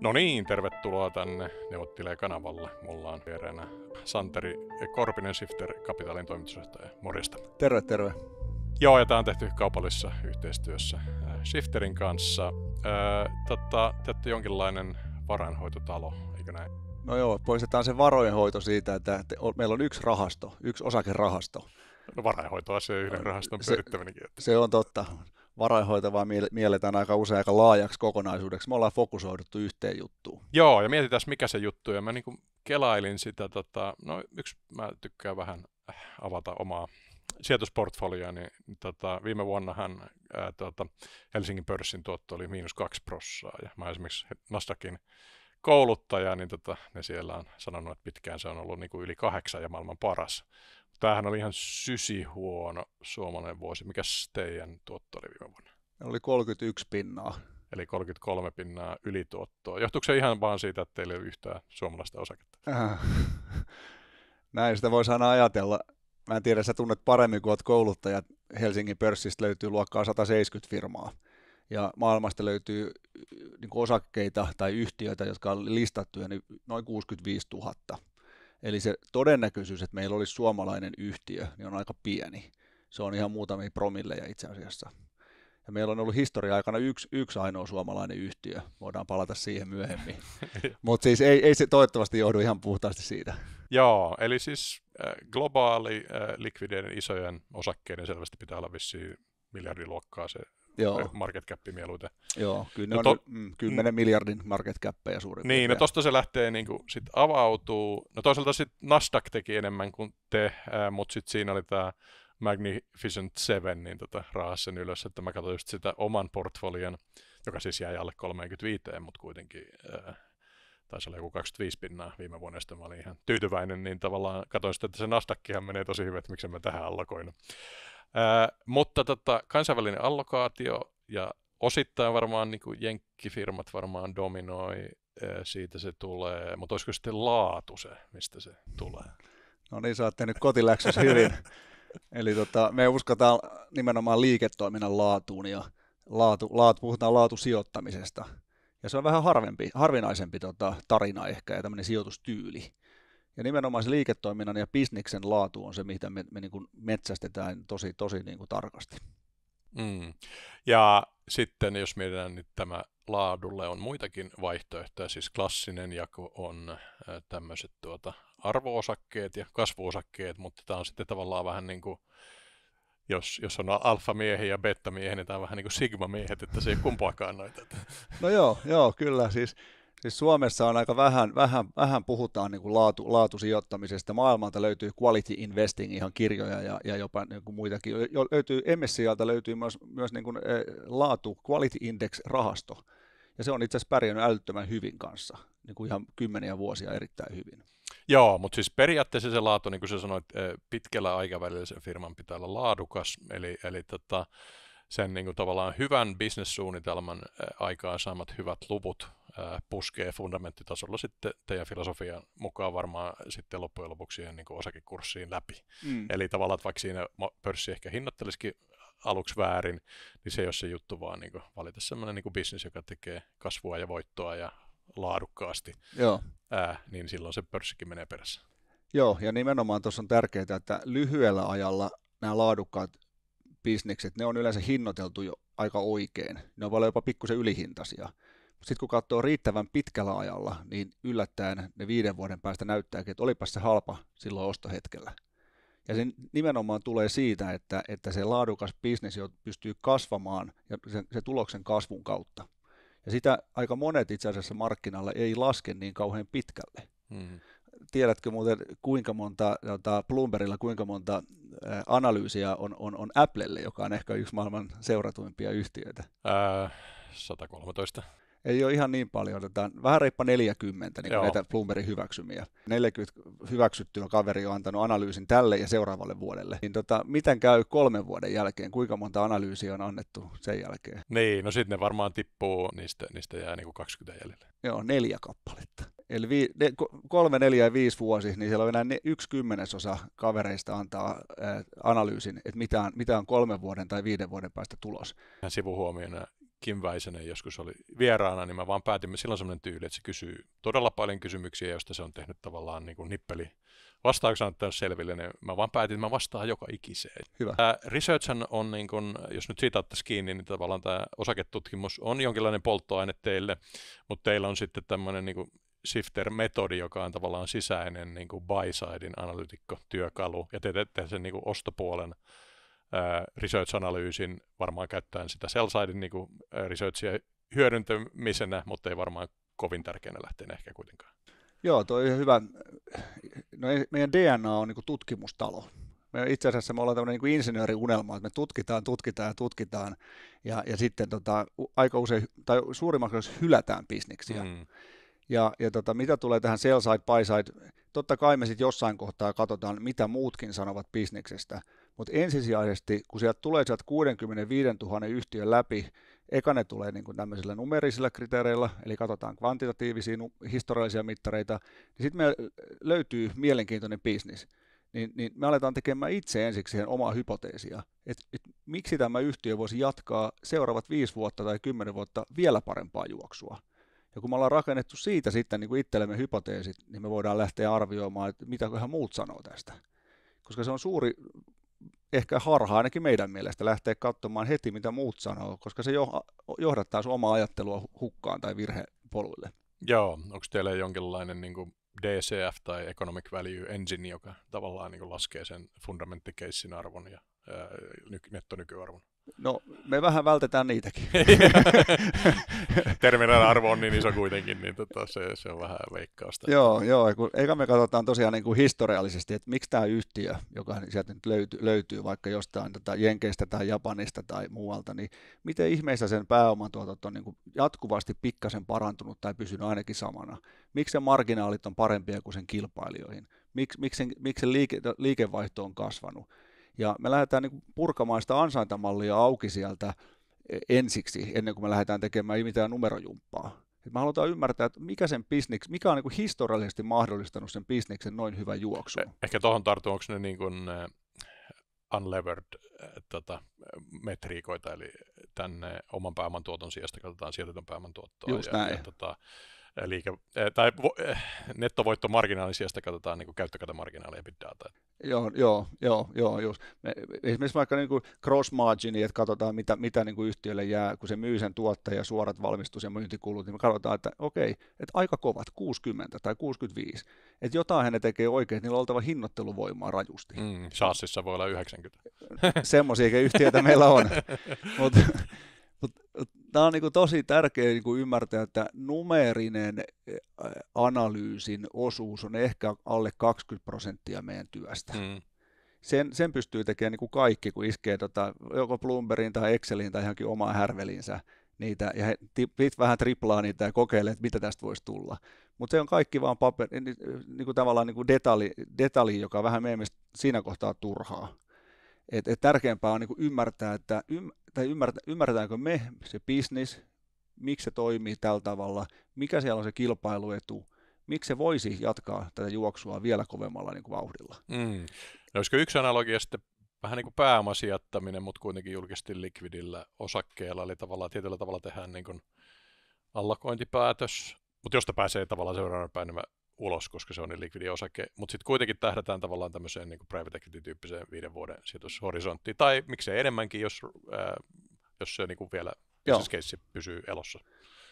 No niin, tervetuloa tänne Neuvottelee kanavalle. Mulla on vieränä Santeri Korpinen Shifter, Kapitalin toimitusjohtaja. Morjesta. Terve, terve. Joo, ja tämä on tehty kaupallisessa yhteistyössä äh, Shifterin kanssa. Tätä, äh, tota, te olette jonkinlainen varainhoitotalo, eikö näin? No joo, poistetaan se varojenhoito siitä, että te, o, meillä on yksi rahasto, yksi osakerahasto. No varainhoitoa se yhden äh, rahaston pyörittäminenkin. Se, se on totta varainhoitavaa vaan mielletään aika usein aika laajaksi kokonaisuudeksi. Me ollaan fokusoiduttu yhteen juttuun. Joo, ja mietitään, mikä se juttu, ja mä niin kelailin sitä, tota, no yksi mä tykkään vähän äh, avata omaa sijoitusportfolioa, niin tota, viime vuonnahan ää, äh, tota, Helsingin pörssin tuotto oli miinus kaksi prossaa, ja mä esimerkiksi Nasdaqin kouluttaja, niin tota, ne siellä on sanonut, että pitkään se on ollut niin kuin yli kahdeksan ja maailman paras. Tämähän oli ihan sysihuono suomalainen vuosi. Mikä teidän tuotto oli viime vuonna? Oli 31 pinnaa. Eli 33 pinnaa ylituottoa. Johtuuko se ihan vaan siitä, että teillä ei ole yhtään suomalaista osaketta? Äh. Näin sitä voisi aina ajatella. Mä en tiedä, sä tunnet paremmin kuin olet kouluttaja. Helsingin pörssistä löytyy luokkaa 170 firmaa ja maailmasta löytyy niin osakkeita tai yhtiöitä, jotka on listattuja, niin noin 65 000. Eli se todennäköisyys, että meillä olisi suomalainen yhtiö, niin on aika pieni. Se on ihan muutamia promilleja itse asiassa. Ja meillä on ollut historia aikana yksi, yksi ainoa suomalainen yhtiö. Voidaan palata siihen myöhemmin. Mutta siis ei, ei se toivottavasti johdu ihan puhtaasti siitä. Joo, eli siis globaali likvideiden isojen osakkeiden selvästi pitää olla vissiin miljardiluokkaa se Joo. market cap mieluiten. Joo, kyllä ne no to- on mm, 10 mm. miljardin market cappeja suurin Niin, no tosta se lähtee niin kuin, sit avautuu. No toisaalta sitten Nasdaq teki enemmän kuin te, äh, mutta sitten siinä oli tämä Magnificent Seven, niin tota, rahas sen ylös, että mä katsoin just sitä oman portfolion, joka siis jäi alle 35, mutta kuitenkin äh, taisi olla joku 25 pinnaa viime vuonna, josta mä olin ihan tyytyväinen, niin tavallaan katsoin sitten, että se Nasdaqkihan menee tosi hyvin, että miksi mä tähän allokoinut mutta tota, kansainvälinen allokaatio ja osittain varmaan niin kuin jenkkifirmat varmaan dominoi, siitä se tulee, mutta olisiko sitten laatu se, mistä se tulee? No niin, sä oot tehnyt hyvin. Eli tota, me uskotaan nimenomaan liiketoiminnan laatuun ja laatu, laatu, puhutaan laatusijoittamisesta. Ja se on vähän harvempi, harvinaisempi tota, tarina ehkä ja tämmöinen sijoitustyyli. Ja nimenomaan se liiketoiminnan ja bisniksen laatu on se, mitä me, me niin kuin metsästetään tosi, tosi niin kuin tarkasti. Mm. Ja sitten jos mietitään, niin tämä laadulle on muitakin vaihtoehtoja. Siis klassinen jako on äh, tämmöiset tuota, arvoosakkeet ja kasvuosakkeet, mutta tämä on sitten tavallaan vähän niin kuin, jos, jos on alfamiehiä ja bettamiehiä, niin tämä on vähän niin kuin sigma miehet, että se ei kumpaakaan noita. No joo, joo, kyllä. Siis Siis Suomessa on aika vähän, vähän, vähän puhutaan niin kuin laatu, laatusijoittamisesta. Maailmalta löytyy Quality Investing ihan kirjoja ja, ja jopa niin kuin muitakin. Jo, löytyy, MSCIltä löytyy myös, myös niin kuin, eh, laatu Quality Index-rahasto. Ja se on itse asiassa pärjännyt älyttömän hyvin kanssa, niin kuin ihan kymmeniä vuosia erittäin hyvin. Joo, mutta siis periaatteessa se laatu, niin kuin sä sanoit, e, pitkällä aikavälillä sen firman pitää olla laadukas, eli, eli tota, sen niin kuin tavallaan hyvän bisnessuunnitelman e, aikaa saamat hyvät luvut puskee fundamenttitasolla sitten teidän filosofian mukaan varmaan sitten loppujen lopuksi niin kuin osakekurssiin läpi. Mm. Eli tavallaan, että vaikka siinä pörssi ehkä hinnoittelisikin aluksi väärin, niin se ei ole se juttu, vaan niin kuin valita sellainen niin kuin bisnes, joka tekee kasvua ja voittoa ja laadukkaasti, Joo. Ää, niin silloin se pörssikin menee perässä. Joo, ja nimenomaan tuossa on tärkeää, että lyhyellä ajalla nämä laadukkaat bisnekset, ne on yleensä hinnoiteltu jo aika oikein. Ne on paljon jopa pikkusen ylihintaisia sitten kun katsoo riittävän pitkällä ajalla, niin yllättäen ne viiden vuoden päästä näyttääkin, että olipas se halpa silloin ostohetkellä. Ja se nimenomaan tulee siitä, että, että se laadukas bisnes pystyy kasvamaan ja se, se tuloksen kasvun kautta. Ja sitä aika monet itse asiassa markkinalle ei laske niin kauhean pitkälle. Mm-hmm. Tiedätkö muuten, kuinka monta jota Bloombergilla, kuinka monta analyysiä on, on, on Applelle, joka on ehkä yksi maailman seuratuimpia yhtiöitä? Ää, 113 ei ole ihan niin paljon, tätä, vähän reippa 40 niin näitä Bloombergin hyväksymiä. 40 hyväksyttyä kaveri on antanut analyysin tälle ja seuraavalle vuodelle. Niin tota, miten käy kolmen vuoden jälkeen? Kuinka monta analyysiä on annettu sen jälkeen? Niin, no sitten ne varmaan tippuu, niistä, niistä jää niin kuin 20 jäljelle. Joo, neljä kappaletta. Eli vi, ne, kolme, neljä ja viisi vuosi, niin siellä on enää ne, yksi kymmenesosa kavereista antaa äh, analyysin, että mitä on, mitä on kolmen vuoden tai viiden vuoden päästä tulos. Sivuhuomiona Kim Väisenen joskus oli vieraana, niin mä vaan päätimme silloin sellainen tyyli, että se kysyy todella paljon kysymyksiä, joista se on tehnyt tavallaan niin kuin nippeli vastauksena on selville, niin mä vaan päätin, että mä vastaan joka ikiseen. Hyvä. Tämä research on, niin kuin, jos nyt siitä ottaisiin kiinni, niin tavallaan tämä osaketutkimus on jonkinlainen polttoaine teille, mutta teillä on sitten tämmöinen niin shifter-metodi, joka on tavallaan sisäinen niin buy-sidein analytikko-työkalu, ja te teette sen niin ostopuolen research-analyysin, varmaan käyttäen sitä sell-sidein niin kuin researchia hyödyntämisenä, mutta ei varmaan kovin tärkeänä lähteenä ehkä kuitenkaan. Joo, tuo on hyvä. No, meidän DNA on niin kuin tutkimustalo. Me itse asiassa me ollaan tämmöinen niin insinööriunelma, että me tutkitaan, tutkitaan ja tutkitaan, ja, ja sitten tota, aika usein, tai suurimmaksi osaksi hylätään bisneksiä. Mm. Ja, ja tota, mitä tulee tähän sell side, buy side, totta kai me sitten jossain kohtaa katsotaan, mitä muutkin sanovat bisneksestä, mutta ensisijaisesti, kun sieltä tulee sieltä 65 000 yhtiön läpi, eka ne tulee niin kuin tämmöisillä numerisilla kriteereillä, eli katsotaan kvantitatiivisia historiallisia mittareita, niin sitten me löytyy mielenkiintoinen bisnis. Niin, niin me aletaan tekemään itse ensiksi siihen omaa hypoteesia, että et miksi tämä yhtiö voisi jatkaa seuraavat viisi vuotta tai kymmenen vuotta vielä parempaa juoksua. Ja kun me ollaan rakennettu siitä sitten niin kuin itsellemme hypoteesit, niin me voidaan lähteä arvioimaan, että mitä muut sanoo tästä koska se on suuri ehkä harhaa ainakin meidän mielestä lähteä katsomaan heti, mitä muut sanoo, koska se johdattaa sun omaa ajattelua hukkaan tai virhepoluille. Joo, onko teillä jonkinlainen niin kuin DCF tai Economic Value Engine, joka tavallaan niin kuin laskee sen fundamenttikeissin arvon ja ää, netto No, me vähän vältetään niitäkin. Terminaalin arvo on niin iso kuitenkin, niin tota, se, se on vähän veikkausta. Joo, joo kun, eikä me katsotaan tosiaan niin kuin historiallisesti, että miksi tämä yhtiö, joka sieltä nyt löytyy, löytyy vaikka jostain tota Jenkeistä tai Japanista tai muualta, niin miten ihmeessä sen pääomantuotot on niin kuin jatkuvasti pikkasen parantunut tai pysynyt ainakin samana? Miksi sen marginaalit on parempia kuin sen kilpailijoihin? Miks, miksi sen, miksi sen liike, liikevaihto on kasvanut? Ja me lähdetään niin purkamaan sitä ansaintamallia auki sieltä e, ensiksi, ennen kuin me lähdetään tekemään mitään numerojumppaa. Et me halutaan ymmärtää, että mikä, sen bisneks, mikä on niin historiallisesti mahdollistanut sen bisneksen noin hyvän juoksun. Eh, ehkä tuohon tarttuu, onko ne niin kuin e, unlevered e, tota, metriikoita, eli tänne oman pääoman tuoton sijasta katsotaan sijoitetun pääoman tuottoa. Just ja, näin. Ja, tota, Eli, eh, tai eh, nettovoittomarginaalin sieltä katsotaan niin käyttökatemarginaalia big Joo, joo, joo, joo just. Me, esimerkiksi vaikka niin kuin cross margini, että katsotaan mitä, mitä niin kuin yhtiölle jää, kun se myy sen tuottaja ja suorat valmistus- ja myyntikulut, niin me katsotaan, että okei, että aika kovat, 60 tai 65, että jotain ne tekee oikein, että niillä on oltava hinnoitteluvoimaa rajusti. Mm, Saassissa voi olla 90. Semmoisia yhtiöitä meillä on. Tämä on niin tosi tärkeää niin ymmärtää, että numerinen e, analyysin osuus on ehkä alle 20 prosenttia meidän työstä. Mm. Sen, sen pystyy tekemään niin kaikki, kun iskee tota, joko Bloombergin tai Exceliin tai johonkin omaan härvelinsä niitä ja he tip, vähän triplaa niitä ja kokeilee, että mitä tästä voisi tulla. Mutta se on kaikki vaan paperi, niin, niin kuin tavallaan niin kuin detali, detali, joka vähän meidän siinä kohtaa turhaa. Et, et tärkeämpää on niin ymmärtää, että ymm tai ymmärretäänkö me se bisnis, miksi se toimii tällä tavalla, mikä siellä on se kilpailuetu, miksi se voisi jatkaa tätä juoksua vielä kovemmalla niin kuin vauhdilla. Mm. No olisiko yksi analogia sitten vähän niin kuin pääomasijoittaminen, mutta kuitenkin julkisesti likvidillä osakkeella, eli tavallaan tietyllä tavalla tehdään niin kuin allokointipäätös, mutta josta pääsee tavallaan seuraavana päivänä ulos, koska se on niin likvidi osake, mutta sitten kuitenkin tähdätään tavallaan tämmöiseen niin private equity-tyyppiseen viiden vuoden sijoitushorisonttiin, tai miksei enemmänkin, jos, ää, jos se niin kuin vielä case pysyy elossa.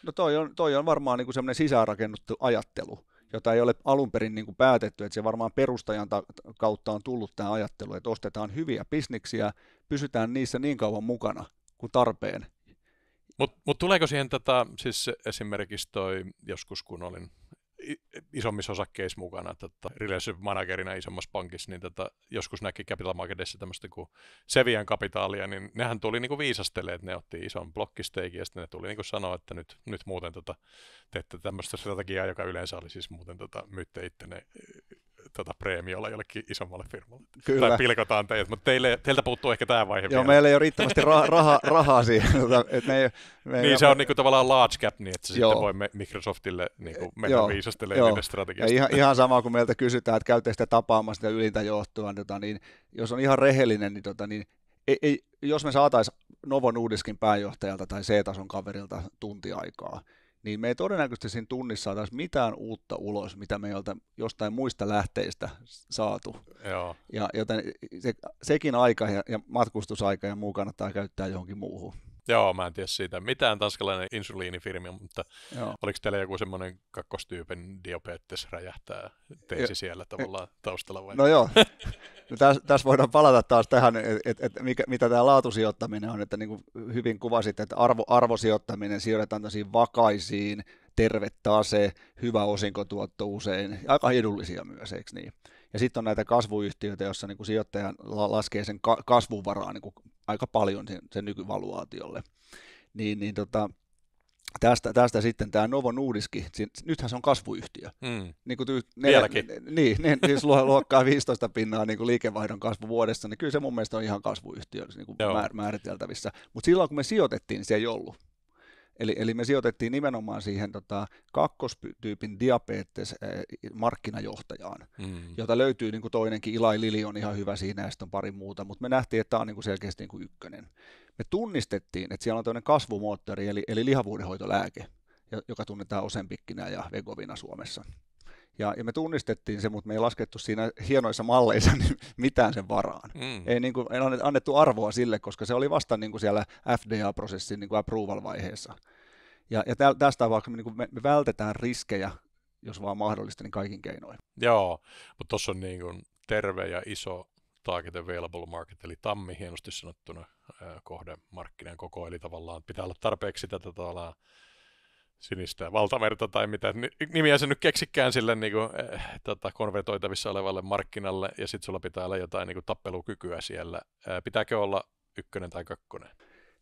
No toi on, toi on varmaan niin semmoinen sisäänrakennettu ajattelu, jota ei ole alun perin niin kuin päätetty, että se varmaan perustajan ta- kautta on tullut tämä ajattelu, että ostetaan hyviä bisniksiä, pysytään niissä niin kauan mukana kuin tarpeen. Mutta mut tuleeko siihen tätä, siis esimerkiksi toi, joskus kun olin isommissa osakkeissa mukana, että tota, relationship managerina isommassa pankissa, niin tota, joskus näki Capital Marketissa tämmöistä kuin Sevian kapitaalia, niin nehän tuli niin viisastelee, että ne otti ison blokkisteikin ja sitten ne tuli niin sanoa, että nyt, nyt muuten tota, teette tämmöistä strategiaa, joka yleensä oli siis muuten tota, myytte ne tota preemiolla jollekin isommalle firmalle. Kyllä. Tai pilkotaan teidät, mutta teille, teiltä puuttuu ehkä tämä vaihe Joo, vielä. meillä ei ole riittävästi ra- raha, rahaa siihen. Et me ei, me ei niin ole... se on niinku tavallaan large cap, niin että se sitten voi me, Microsoftille niinku mennä Joo. viisastelemaan niiden strategiasta. Ja ihan, ihan sama, kun meiltä kysytään, että käytte sitä tapaamasta ylintä johtoa, tota, niin jos on ihan rehellinen, niin, tota, niin ei, ei, jos me saataisiin Novon uudiskin pääjohtajalta tai C-tason kaverilta tuntiaikaa, niin me ei todennäköisesti siinä tunnissa saataisi mitään uutta ulos, mitä me jostain muista lähteistä saatu. Joo. Ja, joten se, sekin aika ja, ja matkustusaika ja muu kannattaa käyttää johonkin muuhun. Joo, mä en tiedä siitä mitään tanskalainen insuliinifirmi, mutta Joo. oliko teillä joku semmoinen kakkostyypen diabetes räjähtää teesi siellä tavallaan taustalla vai? No joo, no tässä täs voidaan palata taas tähän, että et, et, mitä tämä laatusijoittaminen on, että niin hyvin kuvasit, että arvo, arvosijoittaminen sijoitetaan tämmöisiin vakaisiin, terve tase, hyvä osinkotuotto usein, aika edullisia myös, eikö niin? Ja sitten on näitä kasvuyhtiöitä, joissa niin sijoittaja laskee sen kasvun varaan niin aika paljon sen, sen nykyvaluaatiolle. Niin, niin tota, tästä, tästä sitten tämä Novon uudiski, nythän se on kasvuyhtiö. Mm. Niin kuin ty, ne, Vieläkin. Ne, niin, ne, niin, siis luokkaa 15 pinnaa niin liikevaihdon kasvu vuodessa, niin kyllä se mun mielestä on ihan kasvuyhtiö niin määr, määriteltävissä. Mutta silloin kun me sijoitettiin, niin se ei ollut. Eli, eli me sijoitettiin nimenomaan siihen tota, kakkostyypin diabetes-markkinajohtajaan, mm. jota löytyy niin kuin toinenkin, Ilai Lili on ihan hyvä siinä ja sitten on pari muuta, mutta me nähtiin, että tämä on niin kuin selkeästi niin kuin ykkönen. Me tunnistettiin, että siellä on tämmöinen kasvumoottori, eli, eli lihavuudenhoitolääke, joka tunnetaan osempikkinä ja vegovina Suomessa. Ja, ja me tunnistettiin se, mutta me ei laskettu siinä hienoissa malleissa niin mitään sen varaan. Mm. Ei, niin kuin, ei annettu arvoa sille, koska se oli vasta niin kuin siellä FDA-prosessin niin kuin approval-vaiheessa. Ja, ja tästä vaikka me, niin kuin me, me vältetään riskejä, jos vaan mahdollista, niin kaikin keinoin. Joo, mutta tuossa on niin kuin terve ja iso target available market, eli tammi hienosti sanottuna kohdemarkkinan koko, eli tavallaan pitää olla tarpeeksi tätä tavallaan sinistä valtamerta tai mitä nimiä se nyt keksikään sille niin kuin, äh, eh, tota, konvertoitavissa olevalle markkinalle, ja sitten sulla pitää olla jotain niin kuin, tappelukykyä siellä. Äh, pitääkö olla ykkönen tai kakkonen?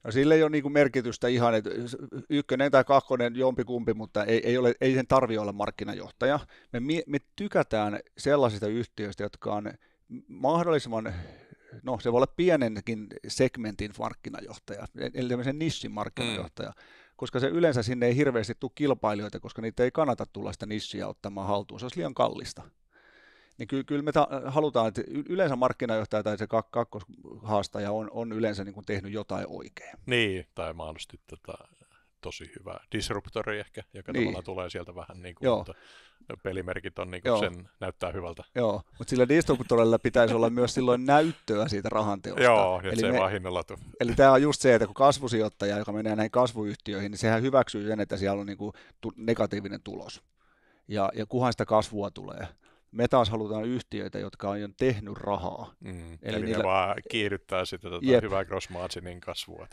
No sillä ei ole niin kuin merkitystä ihan, että ykkönen tai kakkonen, jompikumpi, mutta ei, ei, ole, ei sen tarvi olla markkinajohtaja. Me, me tykätään sellaisista yhtiöistä, jotka on mahdollisimman no se voi olla pienenkin segmentin markkinajohtaja, eli tämmöisen nissin markkinajohtaja. Mm koska se yleensä sinne ei hirveästi tule kilpailijoita, koska niitä ei kannata tulla sitä nissiä ottamaan haltuun, se olisi liian kallista. Niin kyllä, kyllä me ta- halutaan, että yleensä markkinajohtaja tai se kak- kakkoshaastaja on, on yleensä niin kuin tehnyt jotain oikein. Niin, tai mahdollisesti tota, tosi hyvä disruptori ehkä, joka niin. tavallaan tulee sieltä vähän niin kuin, Joo. mutta pelimerkit on niin kuin Joo. sen näyttää hyvältä. Joo, mutta sillä disruptorilla pitäisi olla myös silloin näyttöä siitä rahanteosta. Joo, ja eli se me, ei vaan Eli tämä on just se, että kun kasvusijoittaja, joka menee näihin kasvuyhtiöihin, niin sehän hyväksyy sen, että siellä on niin kuin negatiivinen tulos. Ja, ja kuhan sitä kasvua tulee. Me taas halutaan yhtiöitä, jotka on jo tehnyt rahaa. Mm, eli eli niillä... ne vaan kiihdyttää sitä tuota yep. hyvää gross marginin kasvua.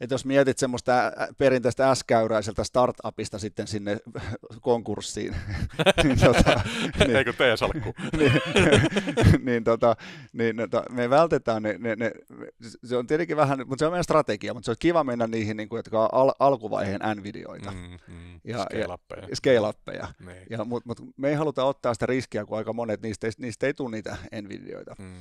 Et jos mietit semmoista perinteistä äskäyräiseltä startupista sitten sinne konkurssiin. niin, tota, niin, Ei kun tee salkku. niin, niin, tota, niin tota, me vältetään ne, ne, ne, se on tietenkin vähän, mutta se on meidän strategia, mutta se on kiva mennä niihin, niin kuin, jotka on al- alkuvaiheen N-videoita. Mm, mm, ja, scale uppeja Ja, scale uppeja Niin. Ja, mutta mut me ei haluta ottaa sitä riskiä, kun kun aika monet niistä, niistä ei tule niitä Nvidioita. Mm.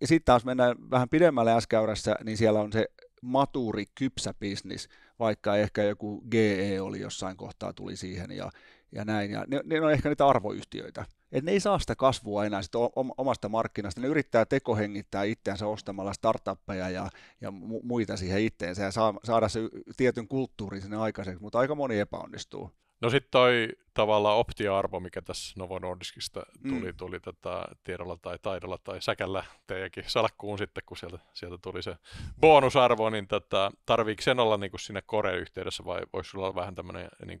Ja sitten taas mennään vähän pidemmälle s niin siellä on se maturi, kypsä bisnis, vaikka ehkä joku GE oli jossain kohtaa, tuli siihen ja, ja näin. Ja ne, ne on ehkä niitä arvoyhtiöitä. Et ne ei saa sitä kasvua enää sit omasta markkinasta. Ne yrittää tekohengittää itseänsä ostamalla startuppeja ja, ja muita siihen itteensä ja saa, saada se tietyn kulttuurin sinne aikaiseksi, mutta aika moni epäonnistuu. No sitten toi tavallaan optioarvo, mikä tässä Novo Nordiskista tuli, mm. tuli tätä tota tiedolla tai taidolla tai säkällä teidänkin salkkuun sitten, kun sieltä, sieltä tuli se bonusarvo, niin tätä, tota, tarviiko sen olla niin kuin siinä Kore-yhteydessä vai voisi sulla olla vähän tämmöinen niin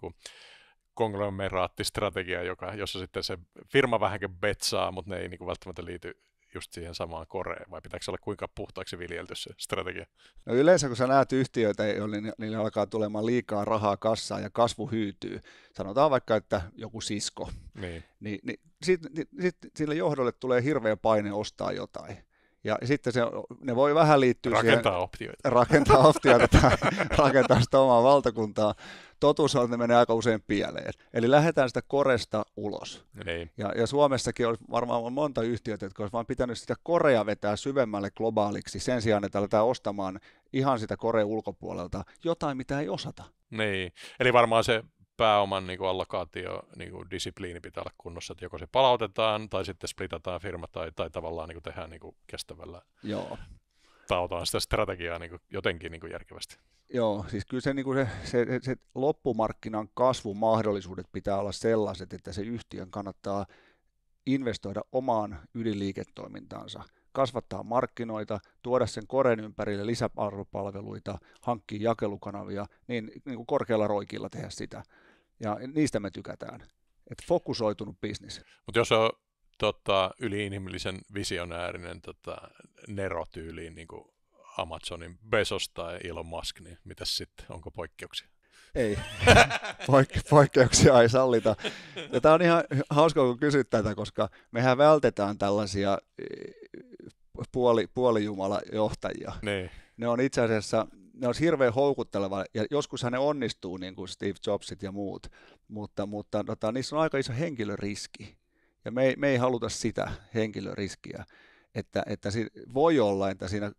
konglomeraattistrategia, joka, jossa sitten se firma vähänkin betsaa, mutta ne ei niin välttämättä liity just siihen samaan koreen, vai pitääkö se olla kuinka puhtaaksi viljelty se strategia? No yleensä kun sä näet yhtiöitä, niin niille alkaa tulemaan liikaa rahaa kassaan ja kasvu hyytyy, sanotaan vaikka, että joku sisko, niin, niin, niin sitten sit, sit, sille johdolle tulee hirveä paine ostaa jotain. Ja sitten se, ne voi vähän liittyä rakentaa siihen, optioita. Rakentaa optioita tai rakentaa sitä omaa valtakuntaa. Totuus on, että ne menee aika usein pieleen. Eli lähdetään sitä koresta ulos. Niin. Ja, ja Suomessakin olisi varmaan monta yhtiötä, jotka olisi vaan pitänyt sitä korea vetää syvemmälle globaaliksi sen sijaan, että aletaan ostamaan ihan sitä koreen ulkopuolelta jotain, mitä ei osata. Niin, eli varmaan se pääoman niin kuin allokaatio, niin kuin disipliini pitää olla kunnossa, että joko se palautetaan tai sitten splitataan firma tai, tai tavallaan niin kuin tehdään niin kuin kestävällä. Joo. Tautaan sitä strategiaa niin kuin jotenkin niin kuin järkevästi. Joo, siis kyllä se, niin kuin se, se, se, se loppumarkkinan kasvumahdollisuudet pitää olla sellaiset, että se yhtiön kannattaa investoida omaan ydinliiketoimintaansa – kasvattaa markkinoita, tuoda sen koren ympärille lisäarvopalveluita, hankkia jakelukanavia, niin, niin kuin korkealla roikilla tehdä sitä ja niistä me tykätään. Et fokusoitunut bisnis. Mutta jos on tota, yliinhimillisen visionäärinen tota, nerotyyliin, niin kuin Amazonin Bezos tai Elon Musk, niin mitä sitten, onko poikkeuksia? Ei, Poik- poikkeuksia ei sallita. tämä on ihan hauska, kun kysyt tätä, koska mehän vältetään tällaisia e, puoli, puolijumalajohtajia. Niin. Ne on itse asiassa ne olisi hirveän houkutteleva, ja joskus ne onnistuu, niin kuin Steve Jobsit ja muut, mutta, mutta tota, niissä on aika iso henkilöriski, ja me ei, me ei haluta sitä henkilöriskiä, että, että si- voi olla, että siinä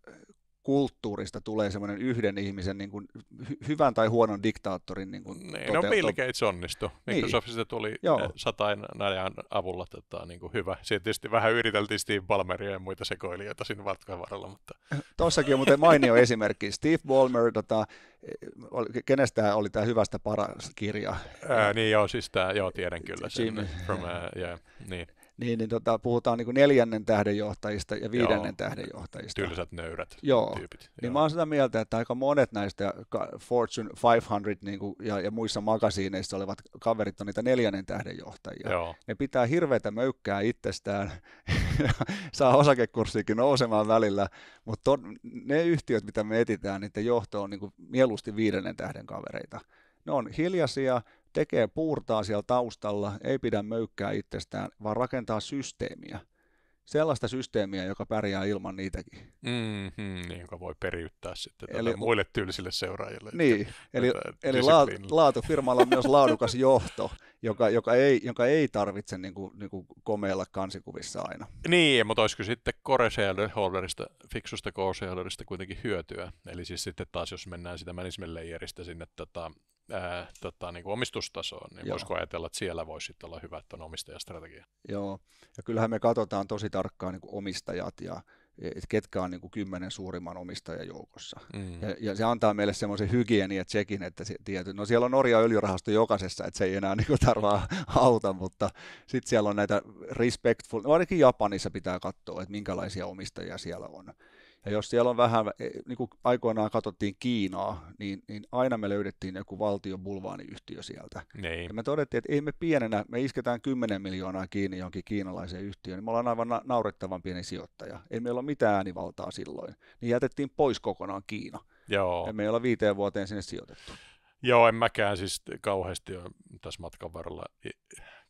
kulttuurista tulee semmoinen yhden ihmisen niin kuin, hy- hyvän tai huonon diktaattorin niin kuin, niin, toteutu. no Bill Gates onnistui. Microsoftista niin. tuli äh, Joo. satain ajan avulla tota, niin kuin hyvä. Siitä tietysti vähän yriteltiin Steve Ballmeria ja muita sekoilijoita siinä matkan varrella. Mutta... Tuossakin on muuten mainio esimerkki. Steve Ballmer, tota, eh, kenestä oli tämä hyvästä paras kirja? Ää, äh, niin joo, siis tämä, joo tiedän kyllä. Jim. From, uh, yeah, niin niin, niin tota, puhutaan niin kuin neljännen tähden johtajista ja viidennen Joo. tähden johtajista. Tylsät nöyrät Joo. tyypit. Niin mä oon sitä mieltä, että aika monet näistä Fortune 500 niin kuin, ja, ja muissa magasiineissa olevat kaverit on niitä neljännen tähden johtajia. Joo. Ne pitää hirveätä möykkää itsestään ja saa osakekurssiikin nousemaan välillä, mutta ne yhtiöt, mitä me etitään, niiden johto on niin kuin mieluusti viidennen tähden kavereita ne on hiljaisia, tekee puurtaa siellä taustalla, ei pidä möykkää itsestään, vaan rakentaa systeemiä. Sellaista systeemiä, joka pärjää ilman niitäkin. Mm-hmm, niin, joka voi periyttää sitten eli, muille tyylisille seuraajille. Niin, eli, eli laatu, laatufirmalla on myös laadukas johto, joka, joka, ei, joka ei tarvitse niin kuin, niin kuin komeilla kansikuvissa aina. Niin, mutta olisiko sitten core shareholderista, fiksusta core shareholderista kuitenkin hyötyä? Eli siis sitten taas, jos mennään sitä management layerista sinne tota, ää, äh, tota, niin kuin omistustasoon, niin Joo. voisiko ajatella, että siellä voisi olla hyvä tuon omistajastrategia? Joo, ja kyllähän me katsotaan tosi tarkkaan niin kuin omistajat ja et ketkä on niin kuin kymmenen suurimman omistajan joukossa. Mm. Ja, ja se antaa meille semmoisen hygienia tsekin, että se, tiety, no siellä on Norja öljyrahasto jokaisessa, että se ei enää niin kuin tarvaa auta, mutta sitten siellä on näitä respectful, no ainakin Japanissa pitää katsoa, että minkälaisia omistajia siellä on. Ja jos siellä on vähän, e, niin kuin aikoinaan katsottiin Kiinaa, niin, niin aina me löydettiin joku valtion bulvaaniyhtiö sieltä. Niin. Ja me todettiin, että ei me pienenä, me isketään 10 miljoonaa kiinni jonkin kiinalaiseen yhtiöön, niin me ollaan aivan naurettavan pieni sijoittaja. Ei meillä ole mitään äänivaltaa silloin. Niin jätettiin pois kokonaan Kiina. Joo. Ja me ei olla viiteen vuoteen sinne sijoitettu. Joo, en mäkään siis kauheasti tässä matkan varrella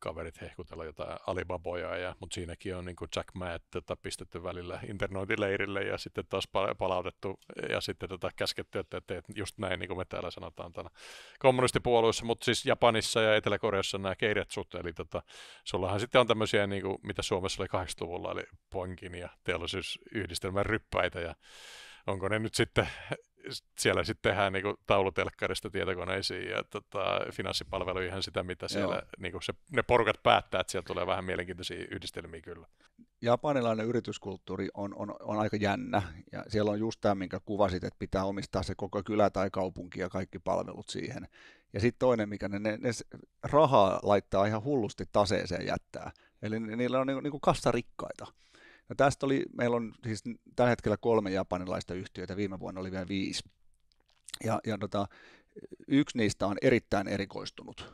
kaverit hehkutella jotain alibaboja, ja, mutta siinäkin on niin kuin Jack Matt tota, pistetty välillä internointileirille ja sitten taas palautettu ja sitten tota, käsketty, että teet just näin, niin kuin me täällä sanotaan täällä kommunistipuolueessa, mutta siis Japanissa ja Etelä-Koreassa nämä suhteen, eli tota, sullahan sitten on tämmöisiä, niin kuin, mitä Suomessa oli 80-luvulla, eli pankin ja teollisuusyhdistelmän ryppäitä ja onko ne nyt sitten siellä sitten tehdään niin kuin, taulutelkkarista tietokoneisiin ja tota, finanssipalveluihin sitä, mitä siellä niin kuin se, ne porukat päättää, että siellä tulee vähän mielenkiintoisia yhdistelmiä kyllä. Japanilainen yrityskulttuuri on, on, on aika jännä ja siellä on just tämä, minkä kuvasit, että pitää omistaa se koko kylä tai kaupunki ja kaikki palvelut siihen. Ja sitten toinen, mikä ne, ne, ne rahaa laittaa ihan hullusti taseeseen jättää. Eli niillä on niinku, niinku kassarikkaita. No tästä oli, meillä on siis tällä hetkellä kolme japanilaista yhtiötä, viime vuonna oli vielä viisi. Ja, ja tota, yksi niistä on erittäin erikoistunut,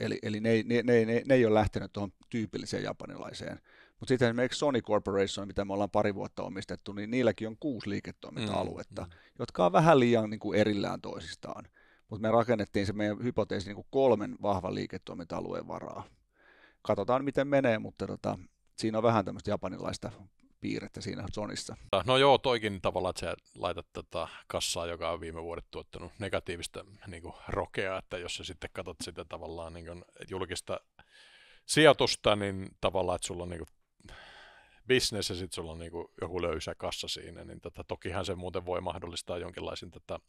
eli, eli ne, ne, ne, ne, ne ei ole lähtenyt tuohon tyypilliseen japanilaiseen. Mutta sitten esimerkiksi Sony Corporation, mitä me ollaan pari vuotta omistettu, niin niilläkin on kuusi liiketoiminta-aluetta, mm, mm. jotka on vähän liian niin kuin erillään toisistaan. Mutta me rakennettiin se meidän hypoteesi niin kuin kolmen vahvan liiketoiminta-alueen varaa. Katsotaan, miten menee, mutta tota, siinä on vähän tämmöistä japanilaista piirrettä siinä Zonissa. No joo, toikin tavalla että sä laitat tätä tota kassaa, joka on viime vuodet tuottanut negatiivista niin kuin, rokea, että jos sä sitten katsot sitä tavallaan niin kuin, julkista sijoitusta, niin tavallaan, että sulla on niin kuin, ja sitten sulla on niin kuin, joku löysä kassa siinä, niin tätä, tota, tokihan se muuten voi mahdollistaa jonkinlaisen tätä tota,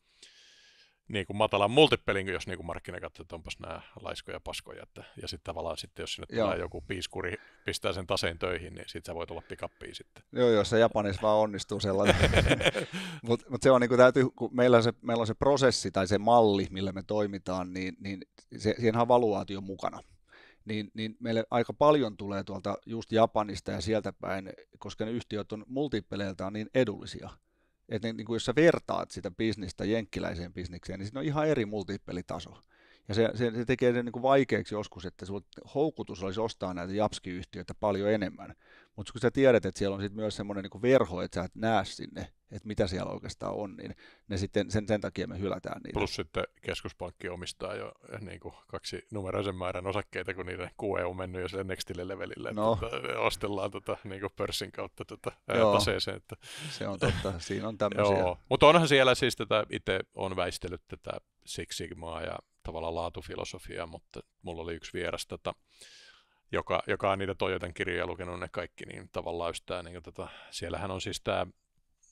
niin kuin matalan multipelin, jos niin kuin markkina katsoo, että onpas nämä laiskoja paskoja. Että, ja sitten tavallaan sitten, jos sinne tulee joku piiskuri, pistää sen taseen töihin, niin sitten sä voit olla pikappiin sitten. Joo, jos se Japanissa vaan onnistuu sellainen. Mutta mut se on niin kuin täytyy, kun meillä on, se, meillä on se prosessi tai se malli, millä me toimitaan, niin, niin se, siihen on valuaatio mukana niin, niin meille aika paljon tulee tuolta just Japanista ja sieltä päin, koska ne yhtiöt on multipeleiltään niin edullisia – että niin kuin jos sä vertaat sitä bisnistä jenkkiläiseen bisnikseen, niin siinä on ihan eri multiplitaso. Ja se, se, se tekee sen niin kuin vaikeaksi joskus, että sulla houkutus olisi ostaa näitä Japsky-yhtiöitä paljon enemmän. Mutta kun sä tiedät, että siellä on sit myös semmoinen niin verho, että sä et näe sinne, että mitä siellä oikeastaan on, niin ne sitten sen, sen takia me hylätään niitä. Plus sitten keskuspankki omistaa jo eh, niin kuin kaksi numeroisen määrän osakkeita, kun niiden QE on mennyt jo sille nextille levelille, no. että tota, ostellaan tota, niin kuin pörssin kautta tota, taseeseen. Että... Se on totta, siinä on tämmöisiä. Joo. Mutta onhan siellä siis tätä, itse on väistellyt tätä Six Sigmaa ja tavallaan laatufilosofiaa, mutta mulla oli yksi vieras tota, joka, joka on niitä Toyotan kirjoja lukenut ne kaikki, niin tavallaan just tää, niin tota, siellähän on siis tämä